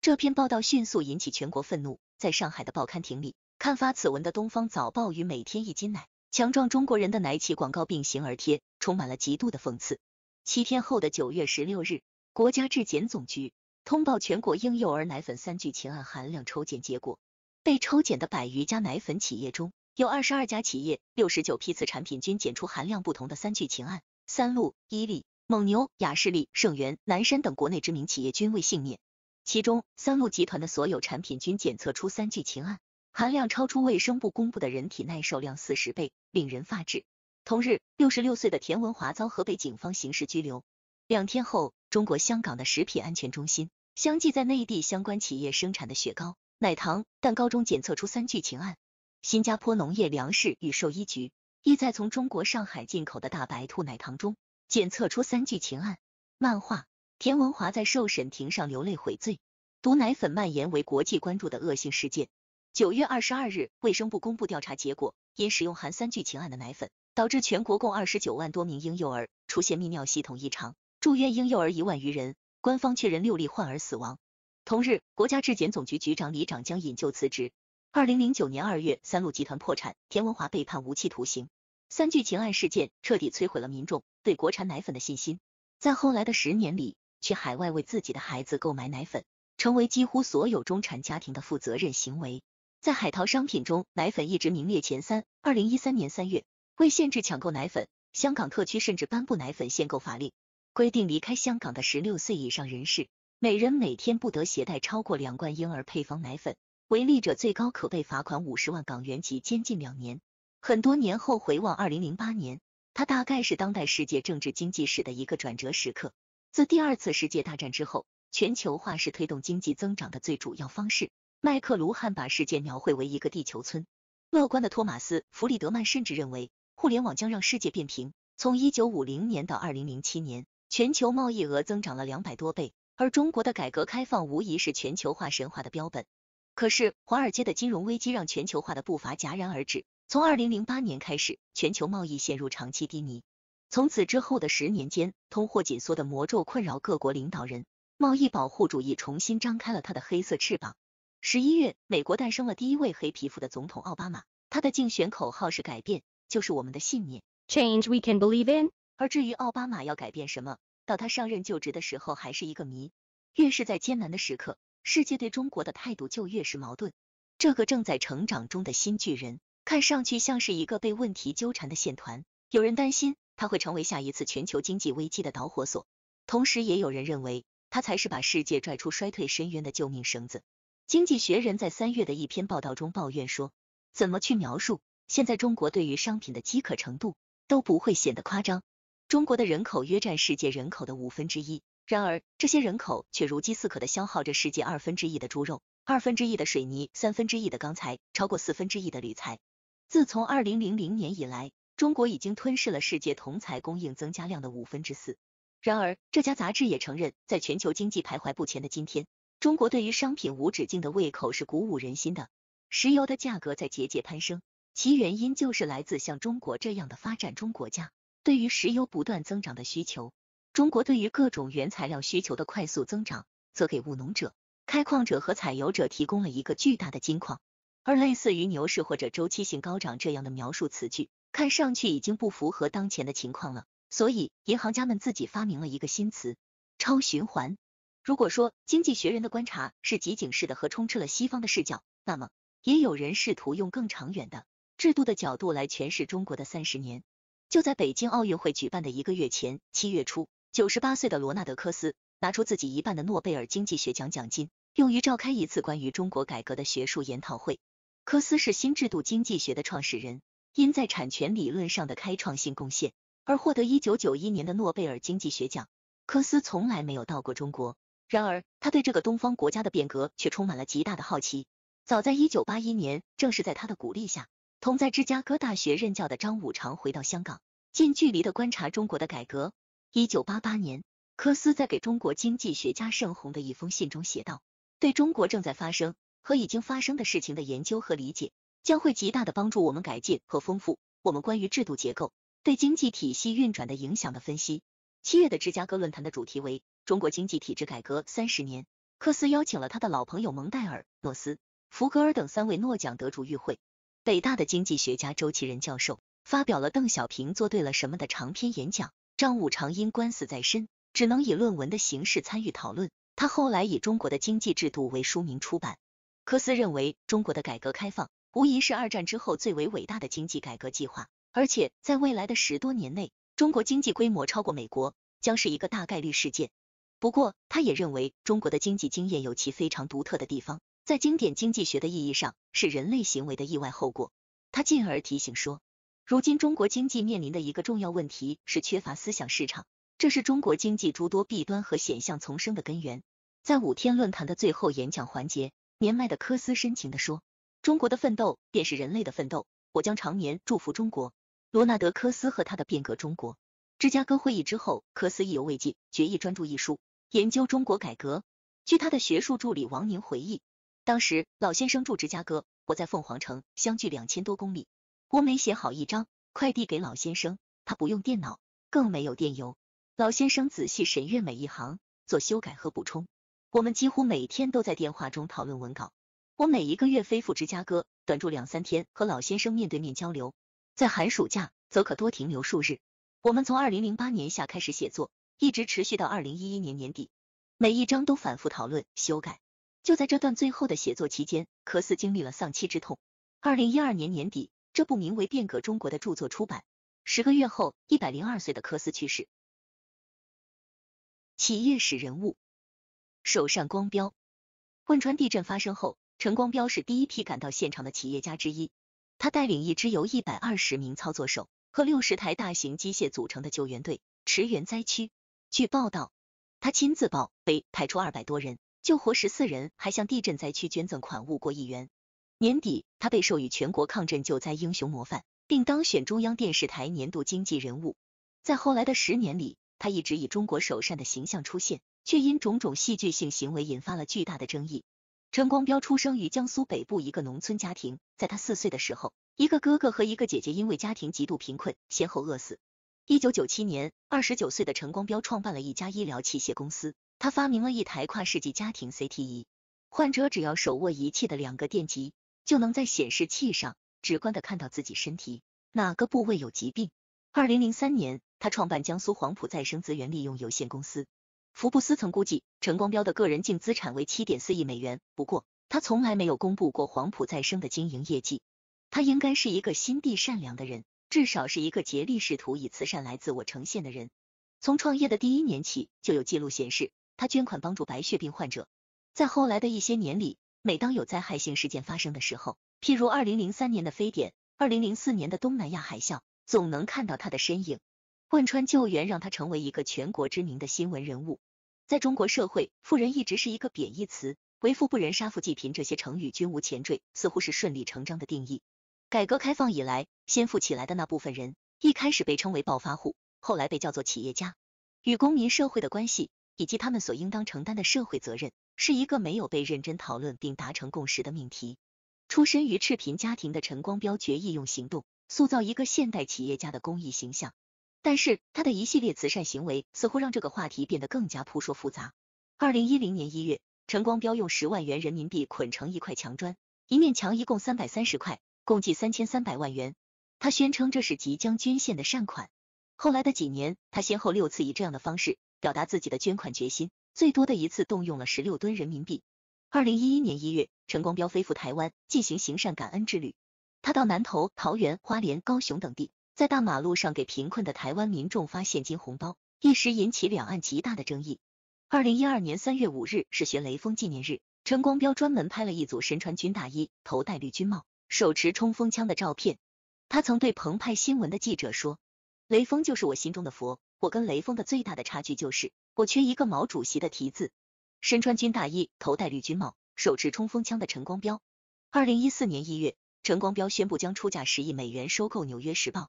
这篇报道迅速引起全国愤怒，在上海的报刊亭里。刊发此文的《东方早报》与每天一斤奶、强壮中国人的奶企广告并行而贴，充满了极度的讽刺。七天后的九月十六日，国家质检总局通报全国婴幼儿奶粉三聚氰胺含量抽检结果，被抽检的百余家奶粉企业中，有二十二家企业六十九批次产品均检出含量不同的三聚氰胺。三鹿、伊利、蒙牛、雅士利、圣元、南山等国内知名企业均未幸免，其中三鹿集团的所有产品均检测出三聚氰胺。含量超出卫生部公布的人体耐受量四十倍，令人发指。同日，六十六岁的田文华遭河北警方刑事拘留。两天后，中国香港的食品安全中心相继在内地相关企业生产的雪糕、奶糖、蛋糕中检测出三聚氰胺。新加坡农业粮食与兽医局亦在从中国上海进口的大白兔奶糖中检测出三聚氰胺。漫画田文华在受审庭上流泪悔罪。毒奶粉蔓延为国际关注的恶性事件。九月二十二日，卫生部公布调查结果，因使用含三聚氰胺的奶粉，导致全国共二十九万多名婴幼儿出现泌尿系统异常，住院婴幼儿一万余人，官方确认六例患儿死亡。同日，国家质检总局局长李长江引咎辞职。二零零九年二月，三鹿集团破产，田文华被判无期徒刑。三聚氰胺事件彻底摧毁了民众对国产奶粉的信心，在后来的十年里，去海外为自己的孩子购买奶粉，成为几乎所有中产家庭的负责任行为。在海淘商品中，奶粉一直名列前三。二零一三年三月，为限制抢购奶粉，香港特区甚至颁布奶粉限购法令，规定离开香港的十六岁以上人士，每人每天不得携带超过两罐婴儿配方奶粉，违例者最高可被罚款五十万港元及监禁两年。很多年后回望二零零八年，它大概是当代世界政治经济史的一个转折时刻。自第二次世界大战之后，全球化是推动经济增长的最主要方式。麦克卢汉把世界描绘为一个地球村。乐观的托马斯·弗里德曼甚至认为，互联网将让世界变平。从一九五零年到二零零七年，全球贸易额增长了两百多倍，而中国的改革开放无疑是全球化神话的标本。可是，华尔街的金融危机让全球化的步伐戛然而止。从二零零八年开始，全球贸易陷入长期低迷。从此之后的十年间，通货紧缩的魔咒困扰各国领导人，贸易保护主义重新张开了它的黑色翅膀。十一月，美国诞生了第一位黑皮肤的总统奥巴马。他的竞选口号是“改变就是我们的信念 ”，Change we can believe in。而至于奥巴马要改变什么，到他上任就职的时候还是一个谜。越是在艰难的时刻，世界对中国的态度就越是矛盾。这个正在成长中的新巨人，看上去像是一个被问题纠缠的线团。有人担心他会成为下一次全球经济危机的导火索，同时也有人认为他才是把世界拽出衰退深渊的救命绳子。经济学人在三月的一篇报道中抱怨说：“怎么去描述现在中国对于商品的饥渴程度都不会显得夸张。中国的人口约占世界人口的五分之一，然而这些人口却如饥似渴的消耗着世界二分之一的猪肉、二分之一的水泥、三分之一的钢材、超过四分之一的铝材。自从二零零零年以来，中国已经吞噬了世界铜材供应增加量的五分之四。然而，这家杂志也承认，在全球经济徘徊不前的今天。”中国对于商品无止境的胃口是鼓舞人心的。石油的价格在节节攀升，其原因就是来自像中国这样的发展中国家对于石油不断增长的需求。中国对于各种原材料需求的快速增长，则给务农者、开矿者和采油者提供了一个巨大的金矿。而类似于牛市或者周期性高涨这样的描述词句，看上去已经不符合当前的情况了。所以，银行家们自己发明了一个新词：超循环。如果说经济学人的观察是集简式的和充斥了西方的视角，那么也有人试图用更长远的制度的角度来诠释中国的三十年。就在北京奥运会举办的一个月前，七月初，九十八岁的罗纳德·科斯拿出自己一半的诺贝尔经济学奖奖金，用于召开一次关于中国改革的学术研讨会。科斯是新制度经济学的创始人，因在产权理论上的开创性贡献而获得一九九一年的诺贝尔经济学奖。科斯从来没有到过中国。然而，他对这个东方国家的变革却充满了极大的好奇。早在1981年，正是在他的鼓励下，同在芝加哥大学任教的张五常回到香港，近距离的观察中国的改革。1988年，科斯在给中国经济学家盛虹的一封信中写道：“对中国正在发生和已经发生的事情的研究和理解，将会极大的帮助我们改进和丰富我们关于制度结构对经济体系运转的影响的分析。”七月的芝加哥论坛的主题为。中国经济体制改革三十年，科斯邀请了他的老朋友蒙代尔、诺斯、福格尔等三位诺奖得主与会。北大的经济学家周其仁教授发表了《邓小平做对了什么》的长篇演讲。张五常因官司在身，只能以论文的形式参与讨论。他后来以《中国的经济制度》为书名出版。科斯认为，中国的改革开放无疑是二战之后最为伟大的经济改革计划，而且在未来的十多年内，中国经济规模超过美国将是一个大概率事件。不过，他也认为中国的经济经验有其非常独特的地方，在经典经济学的意义上，是人类行为的意外后果。他进而提醒说，如今中国经济面临的一个重要问题是缺乏思想市场，这是中国经济诸多弊端和险象丛生的根源。在五天论坛的最后演讲环节，年迈的科斯深情的说：“中国的奋斗便是人类的奋斗，我将常年祝福中国。”罗纳德·科斯和他的变革中国。芝加哥会议之后，科斯意犹未尽，决意专注一书。研究中国改革。据他的学术助理王宁回忆，当时老先生住芝加哥，我在凤凰城，相距两千多公里。我每写好一张，快递给老先生，他不用电脑，更没有电邮。老先生仔细审阅每一行，做修改和补充。我们几乎每天都在电话中讨论文稿。我每一个月飞赴芝加哥，短住两三天，和老先生面对面交流。在寒暑假，则可多停留数日。我们从二零零八年下开始写作。一直持续到二零一一年年底，每一章都反复讨论、修改。就在这段最后的写作期间，科斯经历了丧妻之痛。二零一二年年底，这部名为《变革中国》的著作出版。十个月后，一百零二岁的科斯去世。企业史人物：首善光标。汶川地震发生后，陈光标是第一批赶到现场的企业家之一。他带领一支由一百二十名操作手和六十台大型机械组成的救援队，驰援灾区。据报道，他亲自报飞，派出二百多人，救活十四人，还向地震灾区捐赠款物过亿元。年底，他被授予全国抗震救灾英雄模范，并当选中央电视台年度经济人物。在后来的十年里，他一直以中国首善的形象出现，却因种种戏剧性行为引发了巨大的争议。陈光标出生于江苏北部一个农村家庭，在他四岁的时候，一个哥哥和一个姐姐因为家庭极度贫困，先后饿死。一九九七年，二十九岁的陈光标创办了一家医疗器械公司，他发明了一台跨世纪家庭 CT 仪，患者只要手握仪器的两个电极，就能在显示器上直观的看到自己身体哪个部位有疾病。二零零三年，他创办江苏黄埔再生资源利用有限公司。福布斯曾估计陈光标的个人净资产为七点四亿美元，不过他从来没有公布过黄埔再生的经营业绩。他应该是一个心地善良的人。至少是一个竭力试图以慈善来自我呈现的人。从创业的第一年起，就有记录显示，他捐款帮助白血病患者。在后来的一些年里，每当有灾害性事件发生的时候，譬如二零零三年的非典，二零零四年的东南亚海啸，总能看到他的身影。汶川救援让他成为一个全国知名的新闻人物。在中国社会，富人一直是一个贬义词，为富不仁、杀富济贫这些成语均无前缀，似乎是顺理成章的定义。改革开放以来，先富起来的那部分人，一开始被称为暴发户，后来被叫做企业家。与公民社会的关系以及他们所应当承担的社会责任，是一个没有被认真讨论并达成共识的命题。出身于赤贫家庭的陈光标，决意用行动塑造一个现代企业家的公益形象。但是他的一系列慈善行为，似乎让这个话题变得更加扑朔复杂。二零一零年一月，陈光标用十万元人民币捆成一块墙砖，一面墙一共三百三十块。共计三千三百万元，他宣称这是即将捐献的善款。后来的几年，他先后六次以这样的方式表达自己的捐款决心，最多的一次动用了十六吨人民币。二零一一年一月，陈光标飞赴台湾进行行善感恩之旅，他到南投、桃园、花莲、高雄等地，在大马路上给贫困的台湾民众发现金红包，一时引起两岸极大的争议。二零一二年三月五日是学雷锋纪念日，陈光标专门拍了一组身穿军大衣、头戴绿军帽。手持冲锋枪的照片，他曾对澎湃新闻的记者说：“雷锋就是我心中的佛。我跟雷锋的最大的差距就是我缺一个毛主席的题字。”身穿军大衣、头戴绿军帽、手持冲锋枪的陈光标。二零一四年一月，陈光标宣布将出价十亿美元收购《纽约时报》。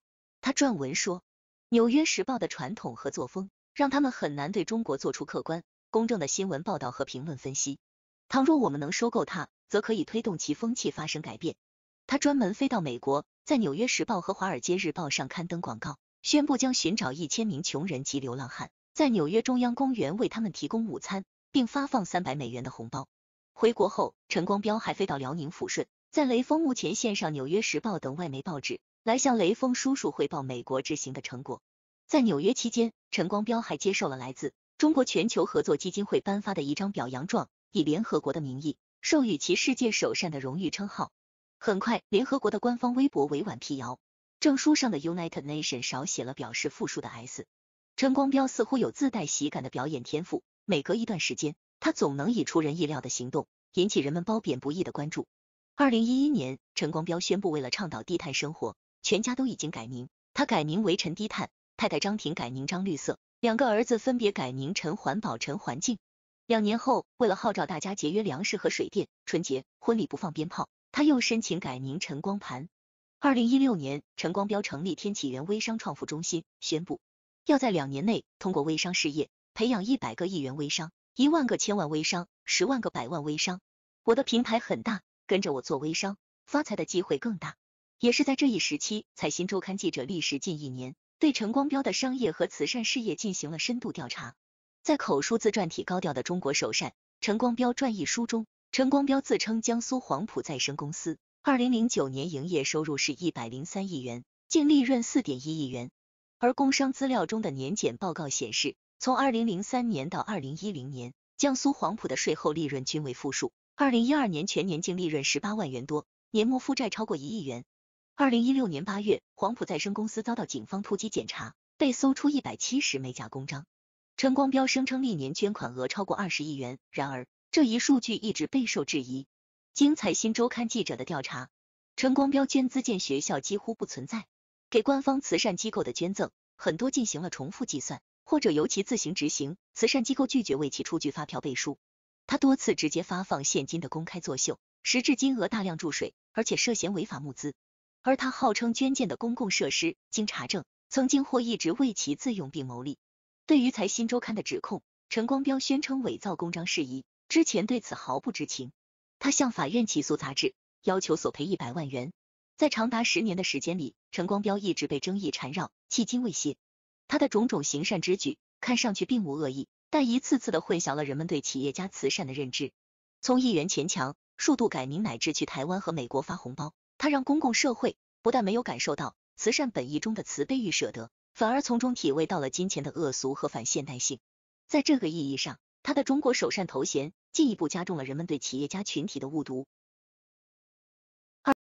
他撰文说：“《纽约时报》的传统和作风让他们很难对中国做出客观、公正的新闻报道和评论分析。倘若我们能收购它，则可以推动其风气发生改变。”他专门飞到美国，在《纽约时报》和《华尔街日报》上刊登广告，宣布将寻找一千名穷人及流浪汉，在纽约中央公园为他们提供午餐，并发放三百美元的红包。回国后，陈光标还飞到辽宁抚顺，在《雷锋墓前献上，《纽约时报》等外媒报纸来向雷锋叔叔汇报美国之行的成果。在纽约期间，陈光标还接受了来自中国全球合作基金会颁发的一张表扬状，以联合国的名义授予其“世界首善”的荣誉称号。很快，联合国的官方微博委婉辟谣，证书上的 United Nations 少写了表示复数的 s。陈光标似乎有自带喜感的表演天赋，每隔一段时间，他总能以出人意料的行动引起人们褒贬不一的关注。二零一一年，陈光标宣布为了倡导低碳生活，全家都已经改名，他改名为陈低碳，太太张婷改名张绿色，两个儿子分别改名陈环保、陈环境。两年后，为了号召大家节约粮食和水电，春节婚礼不放鞭炮。他又申请改名陈光盘。二零一六年，陈光标成立天启源微商创富中心，宣布要在两年内通过微商事业培养一百个亿元微商、一万个千万微商、十万个百万微商。我的平台很大，跟着我做微商，发财的机会更大。也是在这一时期，《财新周刊》记者历时近一年，对陈光标的商业和慈善事业进行了深度调查。在口述自传体高调的《中国首善：陈光标传》一书中。陈光标自称江苏黄埔再生公司，二零零九年营业收入是一百零三亿元，净利润四点一亿元。而工商资料中的年检报告显示，从二零零三年到二零一零年，江苏黄埔的税后利润均为负数。二零一二年全年净利润十八万元多，年末负债超过一亿元。二零一六年八月，黄埔再生公司遭到警方突击检查，被搜出一百七十枚假公章。陈光标声称历年捐款额超过二十亿元，然而。这一数据一直备受质疑。经财新周刊记者的调查，陈光标捐资建学校几乎不存在，给官方慈善机构的捐赠很多进行了重复计算，或者由其自行执行，慈善机构拒绝为其出具发票背书。他多次直接发放现金的公开作秀，实质金额大量注水，而且涉嫌违法募资。而他号称捐建的公共设施，经查证，曾经或一直为其自用并牟利。对于财新周刊的指控，陈光标宣称伪造公章事宜。之前对此毫不知情，他向法院起诉杂志，要求索赔一百万元。在长达十年的时间里，陈光标一直被争议缠绕，迄今未歇。他的种种行善之举看上去并无恶意，但一次次的混淆了人们对企业家慈善的认知。从一元钱墙、数度改名，乃至去台湾和美国发红包，他让公共社会不但没有感受到慈善本意中的慈悲与舍得，反而从中体味到了金钱的恶俗和反现代性。在这个意义上，他的“中国首善”头衔。进一步加重了人们对企业家群体的误读。